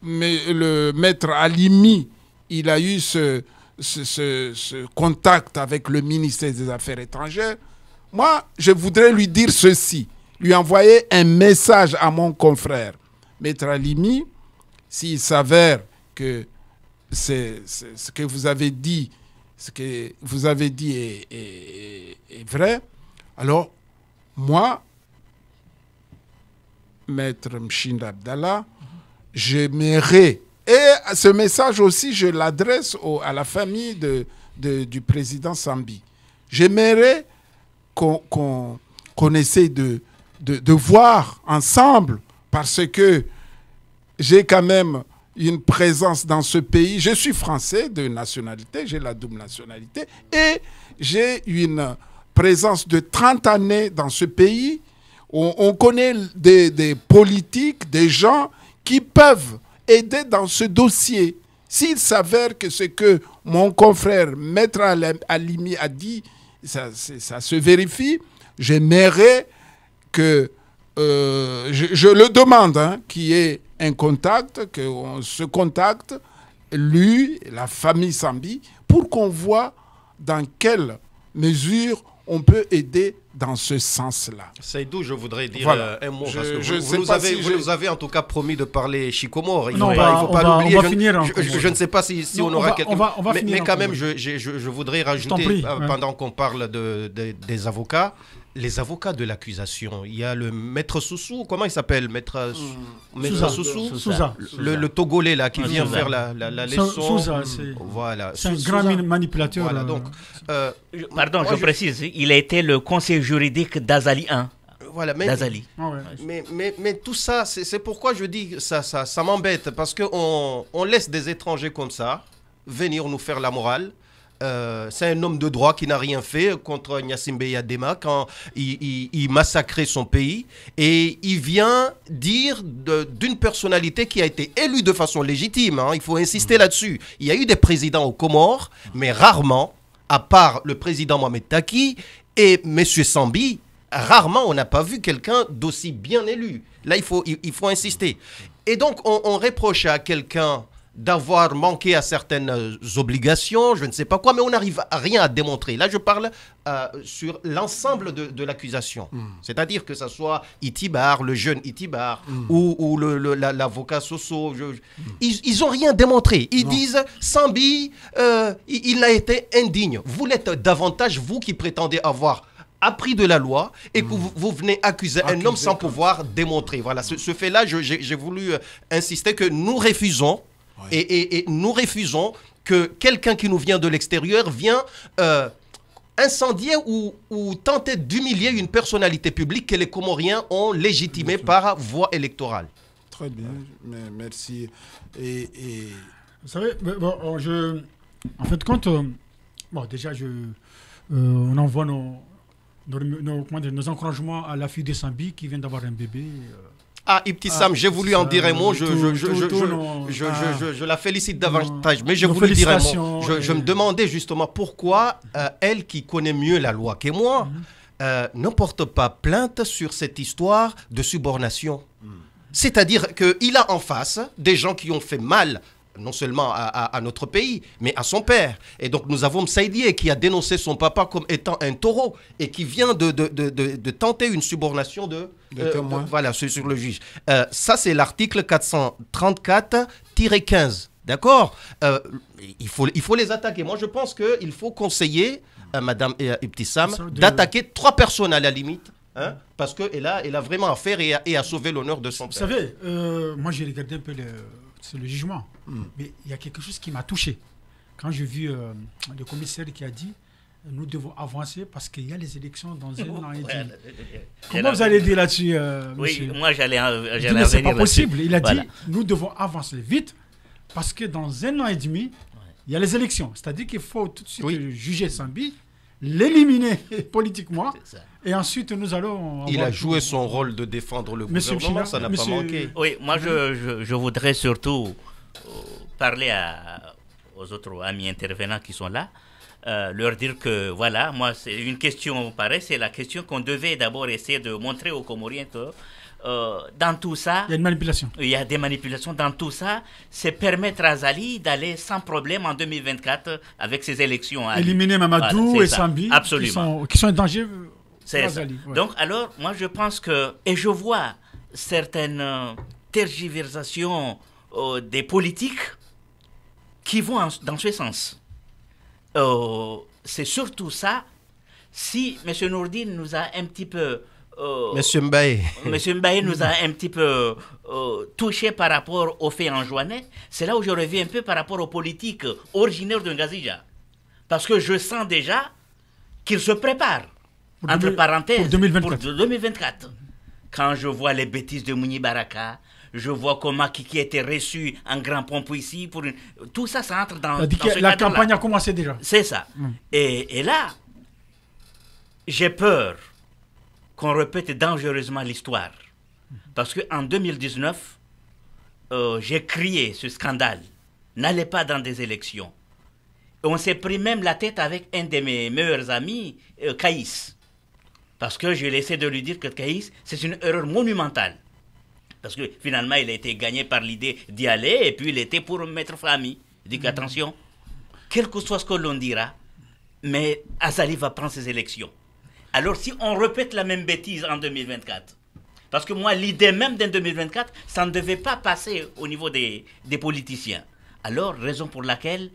mais le maître Alimi, il a eu ce, contact avec le ministère des Affaires étrangères, moi, je voudrais lui dire ceci, lui envoyer un message à mon confrère, maître Alimi, s'il s'avère que ce que vous avez dit, ce que vous avez dit est, vrai, alors moi, maître Mchind Abdallah, j'aimerais. Et ce message aussi, je l'adresse à la famille de, du président Sambi. J'aimerais qu'on qu essaie de, de, de, voir ensemble, parce que j'ai quand même une présence dans ce pays. Je suis français de nationalité, j'ai la double nationalité, et j'ai une présence de 30 années dans ce pays. On, on connaît des, des politiques, des gens qui peuvent aider dans ce dossier. S'il s'avère que ce que mon confrère, maître Alimi, a dit, ça, se vérifie, j'aimerais que, euh, je, le demande, hein, qu'il y ait un contact, qu'on se contacte, lui, la famille Sambi, pour qu'on voit dans quelle mesure on peut aider dans ce sens-là. C'est d'où je voudrais dire euh, un mot. vous, vous, nous avez, en tout cas promis de parler Chicomore. Il ne faut pas, l'oublier. Hein. Je, ne sais pas si, si on aura quelqu'un. Mais, mais, quand même, je, voudrais rajouter, euh, pendant qu'on parle des avocats, les avocats de l'accusation. Il y a le maître Soussou, comment il s'appelle Maître, euh, Soussou Le, Togolais là, qui vient faire la, la, la leçon. c'est voilà. un grand manipulateur. Euh, donc, euh, Pardon, je, précise, il a été le conseiller juridique d'Azali 1. Voilà, ah mais, mais, tout ça, c'est pourquoi je dis ça, ça, ça m'embête, parce qu'on on laisse des étrangers comme ça venir nous faire la morale. Euh, c'est un homme de droit qui n'a rien fait contre Nyasimbe Yadema quand il, massacrait son pays. Et il vient dire d'une personnalité qui a été élue de façon légitime, hein. il faut insister hmm. là-dessus. Il y a eu des présidents aux Comores, mais rarement, à part le président Mohamed Taki et M. Sambi, rarement on n'a pas vu quelqu'un d'aussi bien élu. Là, il faut, faut insister. Et donc, on, on reproche à quelqu'un d'avoir manqué à certaines euh, obligations, je ne sais pas quoi, mais on n'arrive à rien à démontrer. Là, je parle euh, sur l'ensemble de, l'accusation. Hmm. C'est-à-dire que ce soit Itibar, le jeune Itibar, hmm. ou, l'avocat le, Soso, hmm. ils n'ont rien démontré. Ils disent, Sambi, euh, il, a été indigne. Vous l'êtes davantage, vous qui prétendez avoir appris de la loi et que vous, venez accuser un homme sans pouvoir démontrer. Voilà, ce, ce fait-là, j'ai voulu insister que nous refusons et, nous refusons que quelqu'un qui nous vient de l'extérieur vienne euh, incendier ou, ou tenter d'humilier une personnalité publique que les Comoriens ont légitimée par voie électorale. Très bien, merci. Et, Vous savez, je... en fait, quand. Euh, bon, déjà, je, euh, on envoie nos, nos, nos, encouragements à la fille de Sambi qui vient d'avoir un bébé. Ah, Ibtissam, ah, j'ai voulu en dire un mot. Je, la félicite davantage, mais je voulais dire un mot. Je, me demandais justement pourquoi euh, elle qui connaît mieux la loi que moi mhm. euh, ne porte pas plainte sur cette histoire de subornation. Mhm. C'est-à-dire qu'il a en face des gens qui ont fait mal non seulement à, notre pays, mais à son père. Et donc nous avons Saïdié qui a dénoncé son papa comme étant un taureau et qui vient de, de, de, de tenter une subornation de, euh, voilà, sur, le juge. Euh, ça, c'est l'article 434-15. D'accord euh, il, faut, il faut les attaquer. Moi, je pense qu'il faut conseiller à Madame Ibtissam d'attaquer trois personnes à la limite Hein? parce qu'elle a, elle a vraiment affaire faire et à, sauver l'honneur de son père. Vous savez, moi j'ai regardé un peu les c'est le jugement. Hmm. Mais il y a quelque chose qui m'a touché. Quand j'ai vu euh, le commissaire qui a dit nous devons avancer parce qu'il y a les élections dans un an et demi. Comment vous allez dire là-dessus, euh, Oui, moi j'allais revenir C'est possible. Il a dit, nous devons avancer vite parce que dans un an et demi, il y a les élections. C'est-à-dire qu'il faut tout de suite juger Sambi, l'éliminer politiquement et ensuite, nous allons. Il a joué son rôle de défendre le gouvernement, ça n'a pas manqué. Oui, moi, je, je, voudrais surtout euh, parler à, aux autres amis intervenants qui sont là. Euh, leur dire que voilà, moi c'est une question pareil, c'est la question qu'on devait d'abord essayer de montrer aux Comoriens que euh, dans tout ça. Il y a des manipulations. Il y a des manipulations. Dans tout ça, c'est permettre à Zali d'aller sans problème en 2024 avec ses élections. Éliminer Mamadou et Sambi. Absolument. Qui sont, qui sont en danger c'est Donc, alors, moi, je pense que, et je vois certaines euh, tergiversations euh, des politiques qui vont dans ce sens. Euh, c'est surtout ça. Si M. Nourdine nous a un petit peu. Euh, Monsieur Mbaye. Monsieur Mbaye nous a un petit peu touché par rapport aux faits en C'est là où je reviens un peu par rapport aux politiques originaires de Ngazija. Parce que je sens déjà qu'ils se préparent entre parenthèses, pour 2024. pour Quand je vois les bêtises de Mouni Baraka, je vois comment Kiki était reçu en grand pompe ici. Pour une... Tout ça, ça entre dans. la campagne a commencé déjà. C'est ça. Mm. Et, là, j'ai peur qu'on répète dangereusement l'histoire. Parce qu'en 2019, euh, j'ai crié ce scandale. N'allez pas dans des élections. on s'est pris même la tête avec un de mes meilleurs amis, Caïs. Euh, parce que j'ai laissé de lui dire que Caïs, c'est une erreur monumentale. Parce que finalement, il a été gagné par l'idée d'y aller et puis il était pour mettre famille. Il dit qu'attention, mhm. quel que soit ce que l'on dira, mais Azali va prendre ses élections. Alors si on répète la même bêtise en 2024, parce que moi, l'idée même d'un 2024, ça ne devait pas passer au niveau des, des politiciens. Alors, raison pour laquelle,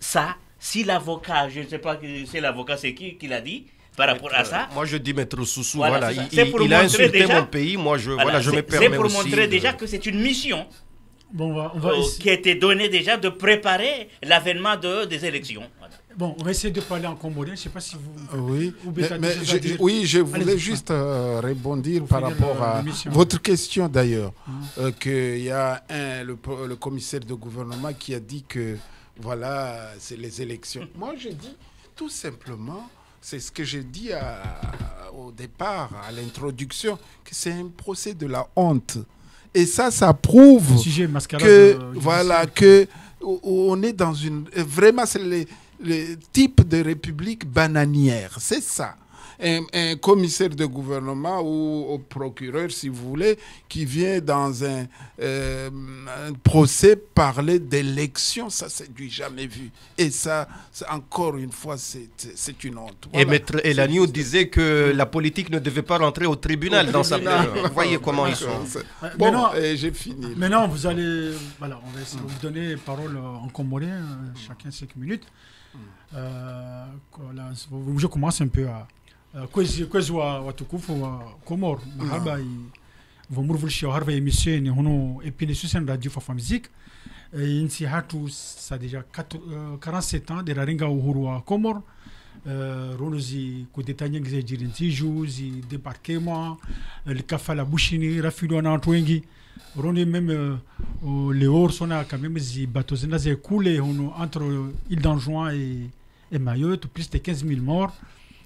ça, si l'avocat, je ne sais pas, c'est l'avocat, c'est qui qui l'a dit, par rapport à ça. Moi, je dis maître Soussou, voilà, voilà il, a insulté mon pays, moi, je, voilà, je me permets C'est pour montrer déjà que c'est une mission bon, euh, qui a été donnée déjà de préparer l'avènement de, des élections. Bon, on va essayer de parler en comorien je ne sais pas si vous... Euh, oui, je, oui je voulais juste euh, rebondir par rapport à votre question d'ailleurs, il mmh. qu'il y a le, le commissaire de gouvernement qui a dit que, voilà, c'est les élections. Moi, je dis tout simplement c'est ce que j'ai dit au départ, à l'introduction, que c'est un procès de la honte. Et ça, ça prouve que, euh, voilà, que on est dans une... Vraiment, c'est le type de république bananière. C'est ça un, commissaire de gouvernement ou au procureur, si vous voulez, qui vient dans un, euh, procès parler d'élection. Ça, c'est du jamais vu. Et ça, encore une fois, c'est une honte. Et Maître Elaniou disait que la politique ne devait pas rentrer au tribunal, dans sa Vous voyez comment ils sont. Euh, bon, maintenant, j'ai fini. Maintenant, vous allez. Voilà, on va essayer de vous donner parole en comorien, euh, chacun cinq minutes. Euh, je commence un peu à, eh, kwezi, kwezi wa watukufu wa Komor na ah. haba i vomurvulisha harva emisheni hono epine susen radio fafa musique eh, insi hatu ça déjà 47 ans la ringa uhuru wa Komor euh, rono zi kudeta nyingi zi jiri ntiju zi debarkema eh, likafa la bushini rafido na watu wengi rono même euh, oh, les hors sona quand même zi bateaux zenda zi kule hono entre il d'Anjouan et, et Mayotte plus de 15 000 morts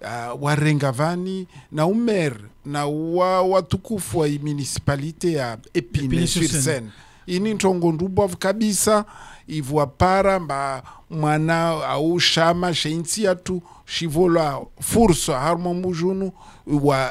uh, wa Rengavani na umer na wa watukufu wa municipalité ya Epine sur Seine ini ntongo ndubwavu kabisa ivua para mba mwana au shama sheinsi yatu shivola fursa harimo mujunu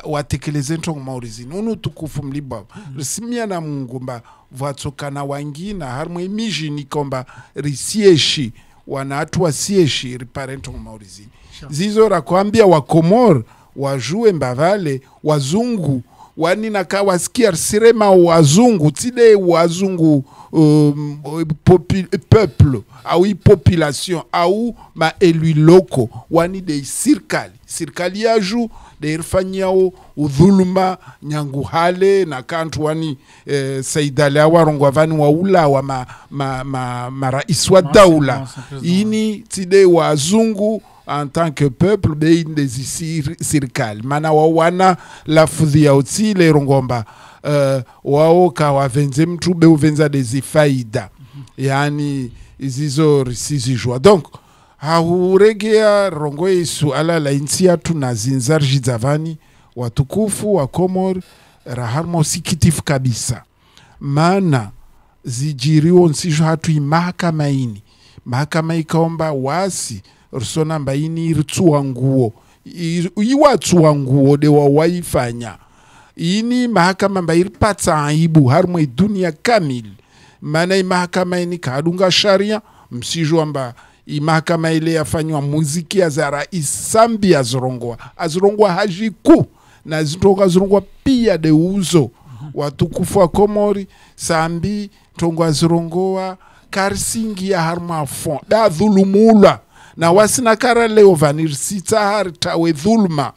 watekeleze wa ntongo maurizini unu tukufu mlibwavu mm. Mm-hmm. risimia na mungu mba vatsokana wangina harimo imijini komba risieshi wanatu wasieshi ripare ntongo maurizini zizora kuambia wakomor wajue mbavale wazungu waninaka wasikia sirema wazungu tide wazungu um, popi, peuple au population au maelwi loko wani de sirkali sirkali yaju deirfanyawo udhuluma hale na kantu wani eh, saidale awarongwa vani waulawa marais ma, ma, ma, ma wa daula ini tide wazungu wa en tant que peuple beindezisirikali maana wauwana lafudhia utsile rungomba uh, waoka wavenze mtu mm -hmm. yani izizo risizijwa donc hauregea rongo isu ala la insi yatu na zinzarjidza watukufu wa komor raharmo sikitifu kabisa maana zijiriwo nsijo hatu imahakamaini mahakama ikaomba wasi risona mbaini ritsuwa nguo iwatsuwa nguo dewa waifanya ini mahakama mbairi patsa aibu harimwe dunia kamil maana imahakama ini kaadunga sharia msijwa mba imahakama ile yafanywa muziki azara isambi azirongwa azirongwa hajiku na zintongo azirongwa pia deuzo watukufu wa komori sambi ntongo azirongowa ya harimwe da dadhulumulwa na kara leo vaniritsahari tawe dhulma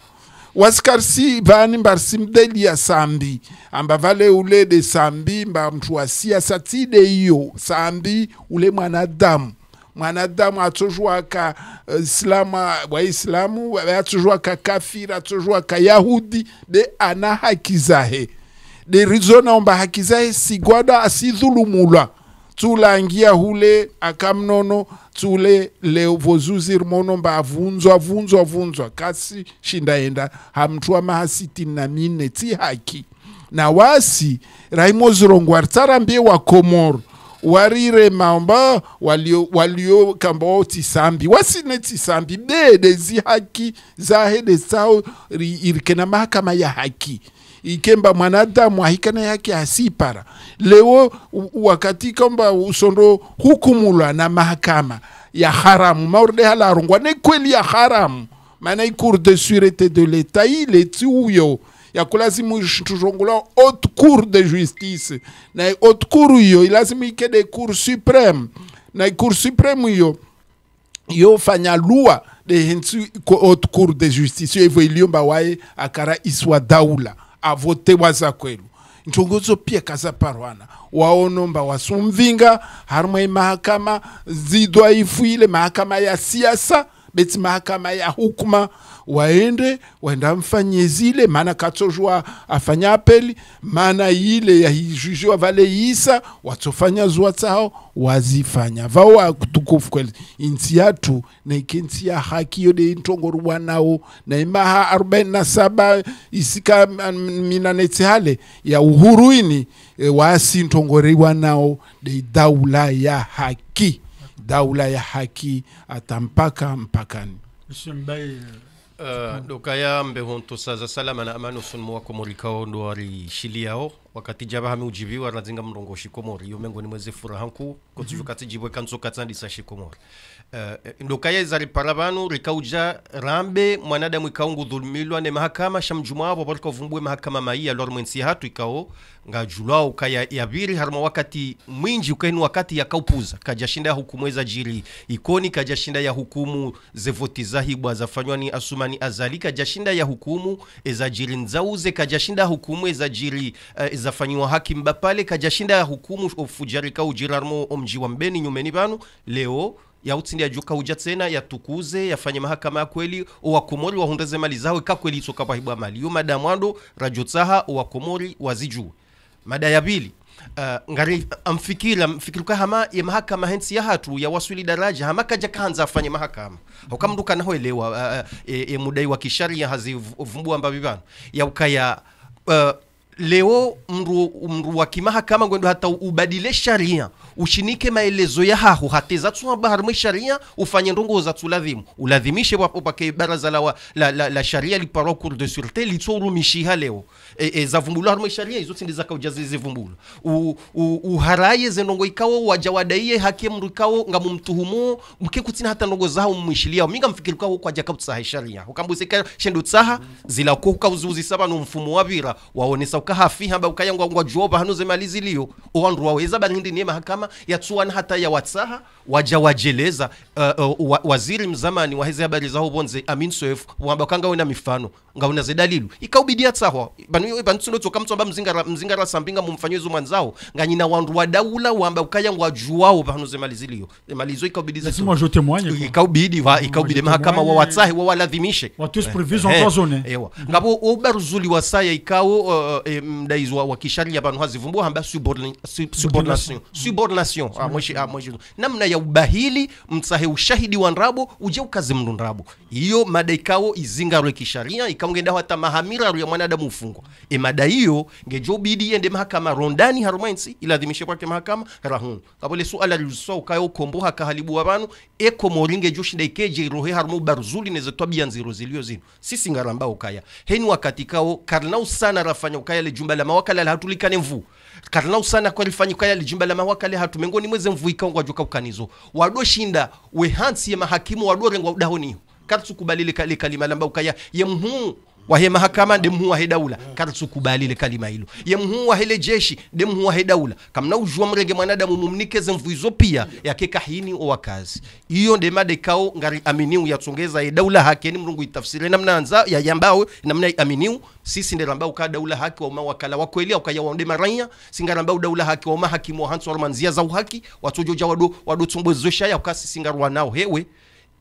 wasikarisi vani mbarsimdelia sambi amba vale ulede sambi mba mtu wasia satide tside hiyo sambi ule mwanadamu mwanadamu atojwaka uh, eh, islamu waislamu atojwaka kafiri atojwaka yahudi de ana haki zahe de rizonaomba haki zahe sigwada asidhulumulwa tulangia hule akamnono tsule leo vozuziri mono mbavunzwa vunzwa vunzwa kasi shindaenda hamtwa mahasitini na mine haki na wasi raimozirongwa ritsarambie wa komoro warire mamba walio, walio kambao tisambi wasine tisambi bede zihaki zahede sao irikena mahakama ya haki ikemba mwanadamu ahikana yake asipara leo wakati kamba usondo hukumulwa na mahakama ya haramu maurde halarungwa ne kweli ya haramu maana icour de surete de leta ileti uyo yakulazimu ishongola haute cour de justice na haute cour uyo ilazimu ikede cour supreme na cour supreme uyo yofanya lua de hensi haute cour de justice yo evo iliomba waye akara iswa daula avotebwaza kweru nchongozo pia kaza parwana waonomba wasumvinga harumwe mahakama zidwaifuile mahakama ya siasa beti mahakama ya hukuma waende waenda mfanye zile maana katsozwa afanya apeli maana ile yahijujiwa vale isa watsofanya zua tsao wazifanya vao wakutukufu kweli inti yatu naike nsi ya haki yo de nao na imaha 47 isika minanetsi hale ya uhuruini e, waasi ntongoriwa nao de daula ya haki daula ya haki ata mpaka mpakani. Euh, euh, dokaya mbehonto saza salama na amani usunumu wako morikao ndo warishili yao wakati jaba ujibi wa razinga mrongo shikomori yomengo ni mweze furahanku kutufu mhm. kati jibwe kanzo katandisa shikomori Uh, eh, ndokayezari para vanu rikauja rambe mwanada mwikaungu ikaungudhulumilwa ne mahakama shamjuma shamjumwaavo varikavumbue mahakama maiya lor mwensi hatu ikao nga ukaya ya biri harma wakati mwinji ukainu wakati ya kaupuza kajashinda ya hukumu eza jiri ikoni kajashinda ya hukumu zevoti zahibwa zafanywa ni asumani azali kajashinda ya hukumu eza jiri nzauze kajashinda hukumu eza jiri uh, eh, ezafanyiwa haki mbapale kajashinda ya hukumu ufujarika kaujiri harimo omji wa mbeni nyumeni banu leo juka huja tsena yatukuze yafanye mahakama ya kweli wa wahundeze mali kweli kakweli itsoka hibwa mali yo mada mwando rajotsaha owakomori wazijue mada ya pili uh, ngari amfikira ka hama ya mahakama hensi ya hatu ya waswili daraja hama kaja kanza afanye mahakama hokamndu hoelewa uh, uh, e, e, mudai wa kisharia hazivumbua mbavi ya ukaya uh, leo mru wa kimahakama ngwendo hata ubadile sharia ushinike maelezo ya haho hateza tsuhabaharumwe sharia ufanye ndongo za tsuladhimu uladhimishe wapake baraza la, la, la, la sharia liparwa cour de surete litsorumishiha leo e, e, zavumbulwa harumo isharia izo tsindi zakauja zizivumbulwa uharaye nongo ikawo wajawadaiye haki mndu ikawo nga mumtuhumu mke kutsina hata nongo zaho mwishilia minga mfikiri kawo kwaja kautsaha isharia ukambusika shendu tsaha zila ko kauzuzi saba no mfumo wabira waonesa ukahafi hamba ukayangwa ngwa joba hanu zemalizilio owandu waweza banindi ni mahakama yatsuana hata ya watsaha wajawajeleza uh, uh, waziri mzamani waheze habari za bonze amin soef wamba kanga una mifano ngauna ze dalilu ikaubidia tsaho banu bantu notoka mtu amba mzingara mzingara sambinga mumfanywe zo mwanzao na wandu wa daula wamba ukaya ngwajuao banu ze malizilio malizo ikaubidi ikaubidiza simo jote témoigne ikaubidi wa ikaubidi mahakama wa watsahi wa waladhimishe watu eh, previs en eh, trois zones ewa eh, ngabo ubaruzuli wa saya ikao uh, uh eh, mdaizwa wa kisharia pano hazivumbua hamba subordination subordination ah moshi ah mweshi namna ya ubahili msahe ushahidi wa nrabo uje ukaze mndu nrabo iyo mada ikawo izingarwe kisharia ikawo hata mahamira ya mwanadamu ufungwa e mada hiyo ngejo bidi yende mahakama rondani harumainsi ila iladhimishe kwake mahakama rahun kabole suala liluswa ukayo kombo hakahalibu wabanu eko moringe joshi daikeje rohe harumu barzuli nezetwa bianziro zilio zino sisi ngaramba ukaya heni wakati kao karnau sana rafanya ukaya le jumba la mawakala la hatulikane mvu karinau sana kwa lifanyikaya lijimba la mawaka le hatu mengoni mweze mvuika ngwa joka ukanizo wadoshinda wehansi ya mahakimu wadorengwa udahoniho katsukubalile kalima lamba ukaya ye muhuu wahe mahakama demhuwa he daula karisukubalile kalima hilo yemhuwa hele jeshi demhuwa he daula kamna ujua mrenge mwanadamu mumnikeze mvuizo pia yake kahini o owakazi iyo demade kao ngari aminiu yatsongeza he daula hakeni mrungu itafsire namna anza ya yambawe namna aminiu sisi nderambau ka daula haki wa uma wakala mawakala wakweli ukaya waonde maranya singarambau daula haki wa uma hakimu wa hansormanzia za uhaki watojoja wado wado tsombozosha yakasi singarwa wanao hewe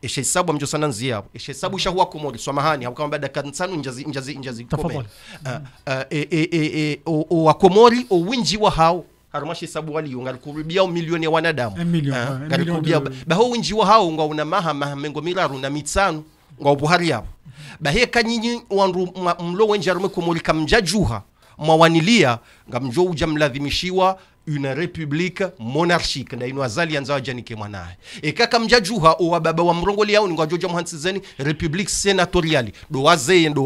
sana eshahesabu amjosananziya apo eshahesabu shahuwa komole swamahani akamba dakika nsanu njazi njazi njazi komole mm-hmm. uh, uh, e, e, e, o, o winji wa hao harumashi sabu wali yunga. Kurubia milioni ya wanadamu eh, milioni. Uh, eh, ngalikurubia baho wa hao ngwa una maha maha mengo miraru na mitsanu ngwa ubuhari yabo mm-hmm. bahe kanyinyi wanru mlo wenjarume komori kamjajuha mwawanilia ngamjo uja mladhimishiwa une république monarchique azali anza wajanike mwanaye ekaka mjajuha o wababa wa mrongoli yao ningwa joja muhansizeni république sénatoriale do wazeye do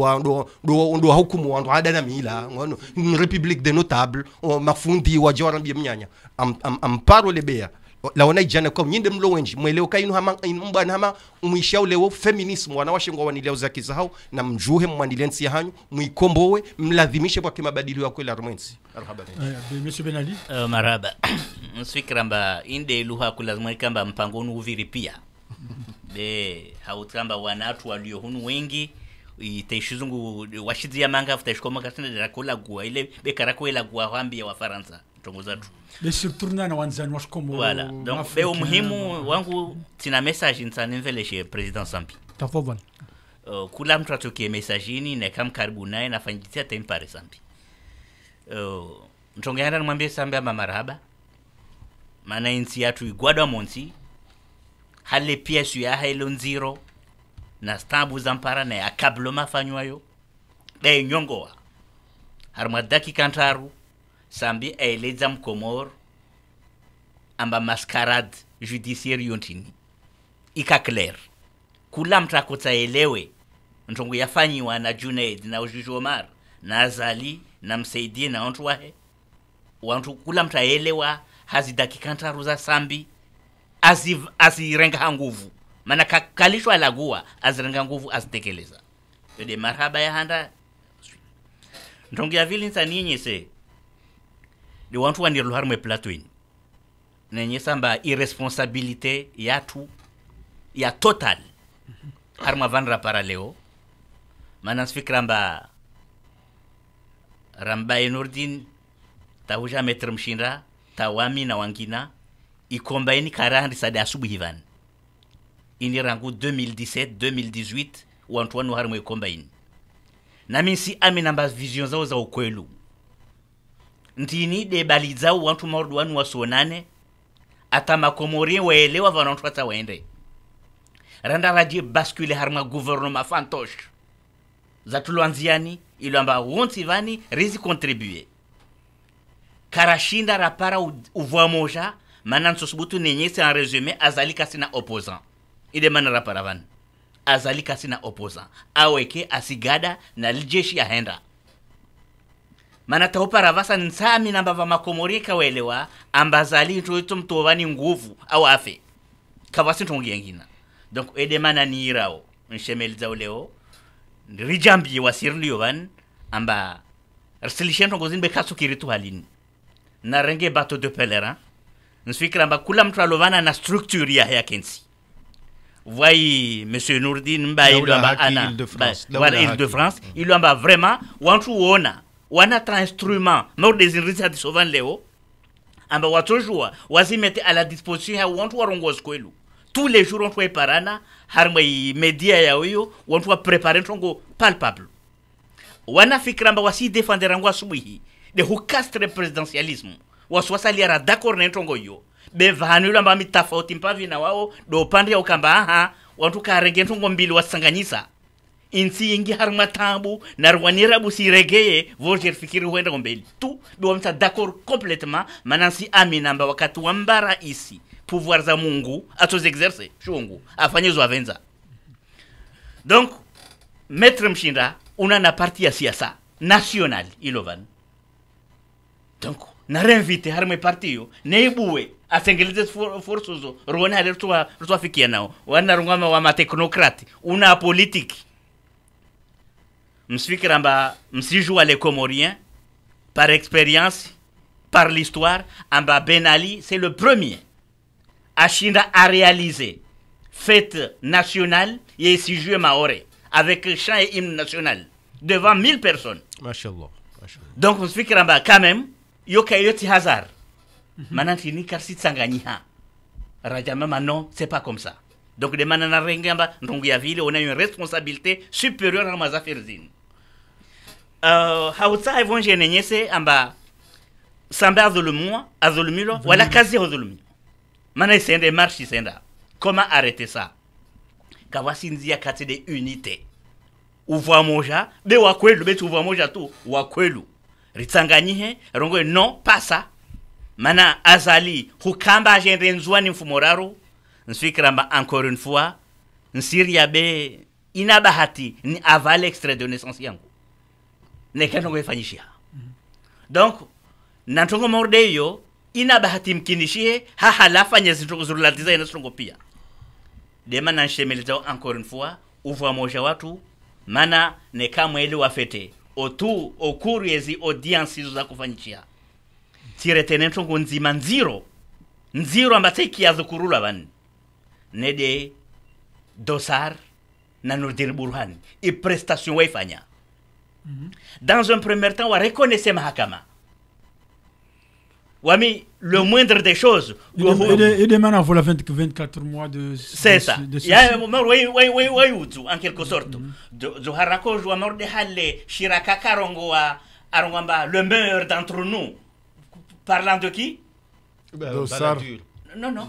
wahukumu wandu na mila république de notable oh, mafundi wajawarambie mnyanya amparo am, am, lebea laona ijana kwa nyinde mlowenji mweleo kainu hama mbana hama umwisha ulewo feminism wanawashengwa wanileo za kizahau na mjuhe mwanilensi ya hanyu mwikombowe mladhimishe kwa kima kimabadilio ya kweli armwensi eh, eh, eh, monsieur benali uh, maraba msikramba inde luha kulazimikamba mpango nu uviri pia be mba wanatu walio hunu wengi itaishizungu ya manga futa shikoma kasina dira kula gua ile bekara kwela gua hambia wa faransa tongo zatu voilà donc be umuhimu wangu tina message nsanimveleshe president sampi tafobona uh, kula mtu atokie messajini nekam karibu naye nafanyitia tempare sampi uh, ntongeanda nimwambie sambi ama marhaba maana insi yatu igwadwa monsi hale pia su ya hailo nziro na stambu za mpara na akablo mafanywayo be eh, nyongowa harma dakika ntaru sambi ay jam komor amba maskarad judiciaire yontini ika clair kula mtakutaelewe ntongo yafanyiwa na Junaid na Ujuji Omar na Azali na Msaidi na wantu wahe wantu kula mtaelewa hazi dakika ntaru za sambi azirenga nguvu maana kalishwa alagua azirenga nguvu azitekeleza yode marhaba ya handa ntongo ya vili ninyi se nde wantu wandirlo har moye plateau en samba irresponsabilité yatu ya total har ma vandra para leo mba ramba enordin tahuja metre mshinda tawami na wangina ikombaini karahandi sade asubuhi vani ini rangu 2017 2018 wantu wanu har moye kombaini na si amina mba vision zao za ukwelu ntini debali dzau wantu marudu wanu wasonane ata waelewa vanantu vata waende randa radie bascule harimwa guvernoma fantoche zatulwanziani ilwamba wonsi vani rizi contribue karashinda rapara uvwa moja mana nsosubutu nenye se en resume azali kasi na opposant ide mana rapara vani azali kasi na opposant aweke asigada na lijeshi ahenda mana taupara vasa na mbava vamakomoreka welewa ambazali ntoito mtovani nguvu au afe kavasi ntongia ngina donc edemana niirao nshemelidzao leo rijambie wasiriliyo van amba rsilishe ntongozini bekasukiri tu halini renge bato de pelerin nsifikira amba kula mtu alovana na structure yahe yakensi vwai monsieur nourdin mba ilwamba ana voilà ile de france ilwamba vraiment wantu wona uona wanata instrument nordezindritsa sovan leo amba watsojua wazimete à la disposition ya wantu warongozi kwelu tous les jours ontwa iparana harimwa media yaoyo oh, wantu waprepare ntongo palpable wanafikira amba wasidefenderangu asubuhi de hukastre presidentialisme wasiwasaliara d'accord na ntongo iyo bevahanilo amba mitafauti mpavi wao oh, do upande ya ukamba aha wantu karenge ntongo mbili wasanganyisa insi yingi har matabu narwanira bu siregeye vojer fikiri huenda mbele tu biwamta d'accord complètement manansi aminamba wakati wambara isi pouvoir za Mungu atozexerce shungu afanye zo avenza donc maître mshinda una na parti ya siasa national ilovan donc naremvite parti yo neibuwe asengeleze forsozo ruone hale fikia nao wana rungama wa mateknokrati una politiki msifikiramba à Comoriens par expérience par l'histoire amba Ben Ali c'est le premier à a réalisé fête nationale et joue maoré avec chant et hymne national devant mille personnes Mashallah. donc msifikiramba quand même il yoti hasard manantini karsi tsanganyiha rajama manon c'est pas comme ça donc les mana na rengamba ndongo ya vile on a une responsabilité supérieure à mazafiri zini uh, hautsa ivonje nenyese amba sambe adhulumua adhulumiwa wala kazi adhulumiwa mana isende marche isenda comment arrêter ça kawasinzia kati de unité uvwa moja be wa kwelu beti uvwa moja tu wa kwelu ritsanganyihe rongo no ça. mana azali hukamba ajende nzwani nsuikramba encore une fois nsiria be ina bahati ni avale extrait de naissance yangu nekenongoifanyishia donc nantongo morde iyo ina bahati mkinishie hahalafanya zintukuzurulatizana inasongo pia dema nanshemelizao encore une fois uvwa moja watu mana nekamweli wafete otu okuru yezi audience izo zakufanyishia tiretene ntongo nzima nziro nziro ambatse kurula vani nede dosar na nurdin burhan i prestation waifanya mm dans un premier temps wa reconnaissez mahakama mi le mhm. moindre des choses et demain voit la 24 mois de c'est ça il y a un moment oui oui oui oui en quelque sorte mhm. du harako jo halle shiraka karongo wa arongamba le meilleur d'entre nous parlant de qui ben, Dosar. non non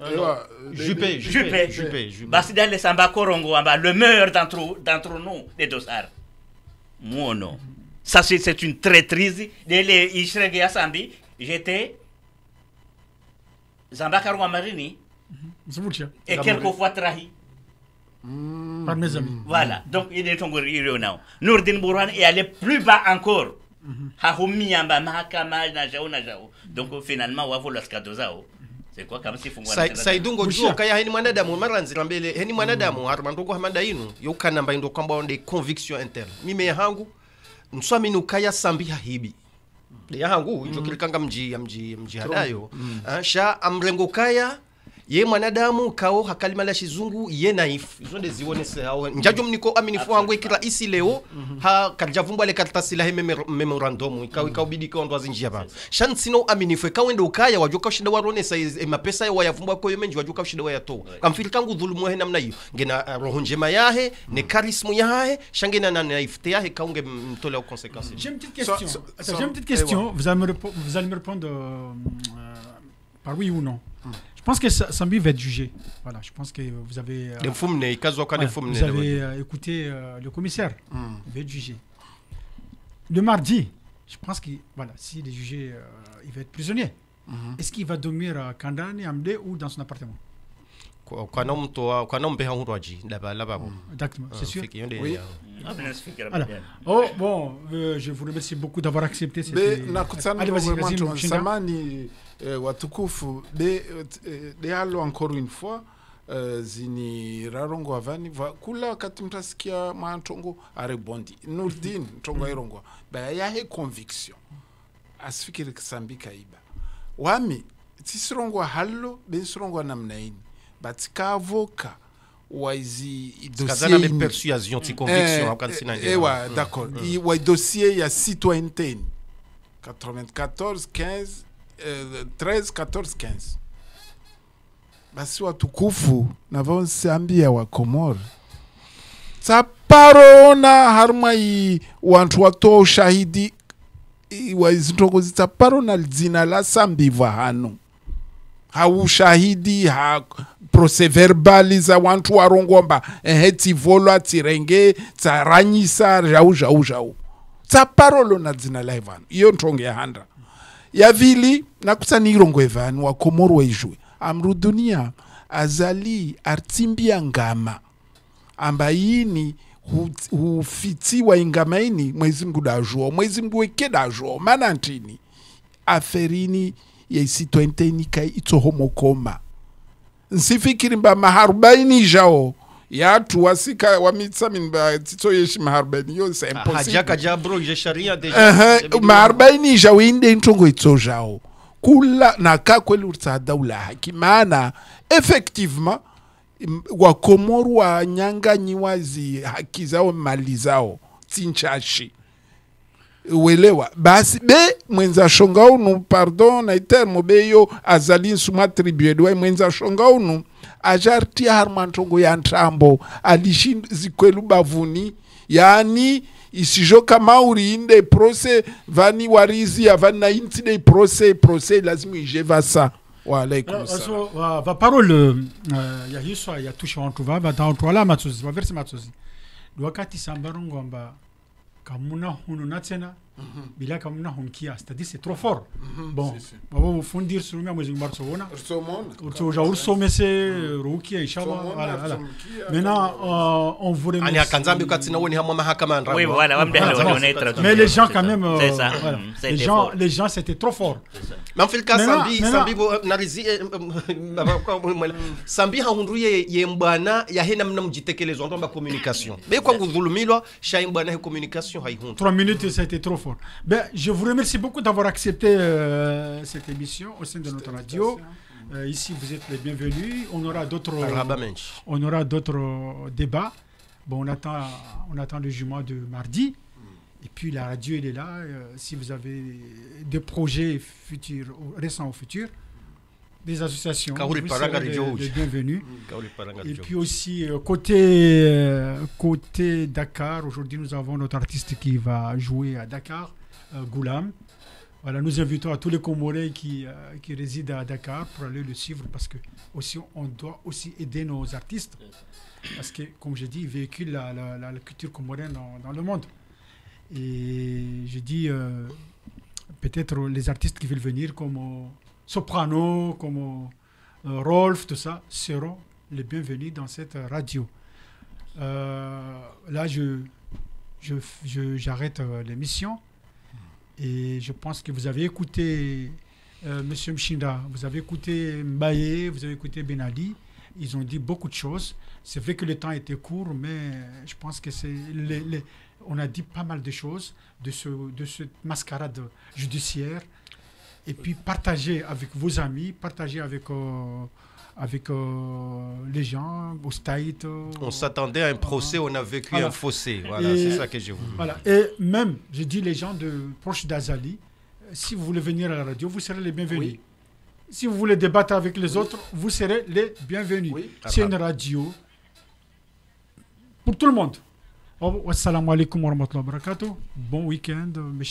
euh, Juppé, Juppé, Juppé. Basida le samba korongo le meilleur d'entre d'entre nous les dossards. Moi non. Ça c'est une traîtrise. Dele Ishrege samedi j'étais zamba karongo marini. Mm-hmm. Et quelquefois trahi. Mm. Par mes amis. Voilà. Donc il est tombé irionao. Nourdin Bourouane est allé plus bas encore. Mm-hmm. Hahumi yamba mahakama na jao na jao. Donc finalement wavu laskadoza. Oh. saidungo juo kaya heni mwanadamu maranzira mbele heni mwanadamu mm. aruma ndoko hamanda inu yokanamba indo kwamba onde conviction interne mime yangu nswamini ukaya sambiha hibi de hangu mm. njokirikanga mji mji mji hadayo mm. Ah, sha amrengo kaya ye mwanadamu kao hakalimala shizungu ye naifu izo se hao njajo mniko aminifu wangu hangu isi leo mm-hmm. ha kajavumbwa le karatasi lahe memorandum ikao mm-hmm. ikaubidi kwa ndo azinjia bana shansino aminifu ikawe ndo ukaya wajoka shida waronesa e, mapesa ya wayavumbwa kwa yomenji wajoka shida wayatoa kamfili kangu dhulumu he namna hiyo ngena uh, roho njema yahe mm-hmm. ne charisme yahe shange na naifte yahe kaunge mtolea conséquence j'ai une petite question j'ai une petite question eh, vous allez me répondre euh, par oui ou non Je pense que Sambi va être jugé. Voilà, je pense que vous avez. Euh, vous avez euh, écouté euh, le commissaire. Hmm. Il va être jugé. Le mardi, je pense que voilà, s'il est jugé, il va être prisonnier. Hmm. Est-ce qu'il va dormir à Kandani, Amde ou dans son appartement là Exactement, c'est sûr. Ah, oh, bon, euh, je vous remercie beaucoup d'avoir accepté cette Allez, Samani de euh, euh, encore une fois Uh, vani va wakati mtasikia nurdin ntongo yahe conviction iba wami tisirongwa hallo batikavoka waizi dossier na persuasion ti conviction ewa eh, eh, d'accord mm. dossier euh, ya citoyenneté 94 15 euh, 13 14 15 basi watukufu na vaonsambia wa Komori tsaparona harumai wantu watoa ushahidi waizintokozi tsaparona dzina la sambivwa hanu haushahidi ha, proseverbali za wantu warongomba ehe tsivolwa tsirenge tsaranyisa zhau zhau zhau tsa parolo na dzina la iyo ntonge ya handa yavili nakutsani irongo ivanu wa komorwa ijwe amrudunia azali artimbia ngama amba yini hufitsiwa ingama ini mwezi mngu mwezi mngu weke dazhuo mana ntini aferini yeisitwenteni kai itsohomokoma nsifikiri mba maharubaini ijao yatu wasika wamitsa minba tsitso yeshi maharubaini yonse impossible maharubaini ijao inde ntongo itso jao kula na ka kweli utsada ulaha kimana effectivement wakomoru wanyanganyiwa zi haki zao mali zao tsinchashi welewa basi be mwenza shonga unu pardon na itermo beyo azalin nsuma tribu edwa mwenza shonga unu acharti harmantongo ya ntambo zikwelu bavuni yani isijo kama uriinde prose vani ya vani na intide prose prose lazima ije vasa euh, so, wa, euh, va parole uh, ya hiswa ya tusha wantu vava taontu matuzi ma vaverse matuzi. wakati sambarungomba ka munahununatena Mm-hmm. bila kam na honkia c'est-à-dire c'est trop fort mm-hmm. bon babo fondir sur mi amozing marso wona urso ja urso mm. mese rukia ishaba wala maintenant mena euh, on voulait ali akanzambi katsina woni hamwa mahakama ndra oui voilà mais les gens quand même euh, c'est ça mm, les gens les gens c'était trop fort mais en fait cas sambi sambi narizi sambi hahundruye yembwana yahena mnamjitekelezwa ndo communication mais kwa kudhulumilwa shaimbwana communication haihundu 3 minutes c'était trop fort ben, je vous remercie beaucoup d'avoir accepté euh, cette émission au sein de notre radio. Euh, ici, vous êtes les bienvenus. On aura d'autres, on aura d'autres débats. Bon, on attend, on attend le jugement de mardi. Et puis la radio, elle est là. Euh, si vous avez des projets futurs, récents ou futurs, des associations. Vous bienvenue. Mmh. Et puis aussi, euh, côté, euh, côté Dakar, aujourd'hui, nous avons notre artiste qui va jouer à Dakar, euh, Goulam. Voilà, nous invitons à tous les Comoréens qui, qui résident à Dakar pour aller le suivre parce que aussi, on doit aussi aider nos artistes. Parce que, comme je dis, ils véhiculent la, culture comorienne dans, le monde. Et je dis, peut-être les artistes qui veulent venir, comme soprano, comme euh, Rolf, tout ça, seront les bienvenus dans cette radio. Euh, là, je, j'arrête euh, l'émission et je pense que vous avez écouté Monsieur Mshinda, vous avez écouté Mbaye, vous avez écouté Ben Ali. Ils ont dit beaucoup de choses. C'est vrai que le temps était court, mais je pense que c'est on a dit pas mal de choses de, ce, de cette mascarade judiciaire et puis partager avec vos amis, partager avec, euh, avec euh, les gens, au stade euh, on s'attendait à un procès, on a vécu un fossé. Voilà, c'est ça que j'ai voulu. Et même, je dis les gens de, proches d'Azali, si vous voulez venir à la radio, vous serez les bienvenus. Si vous voulez débattre avec les autres, vous serez les bienvenus. C'est une radio pour tout le monde. Bon week-end, mes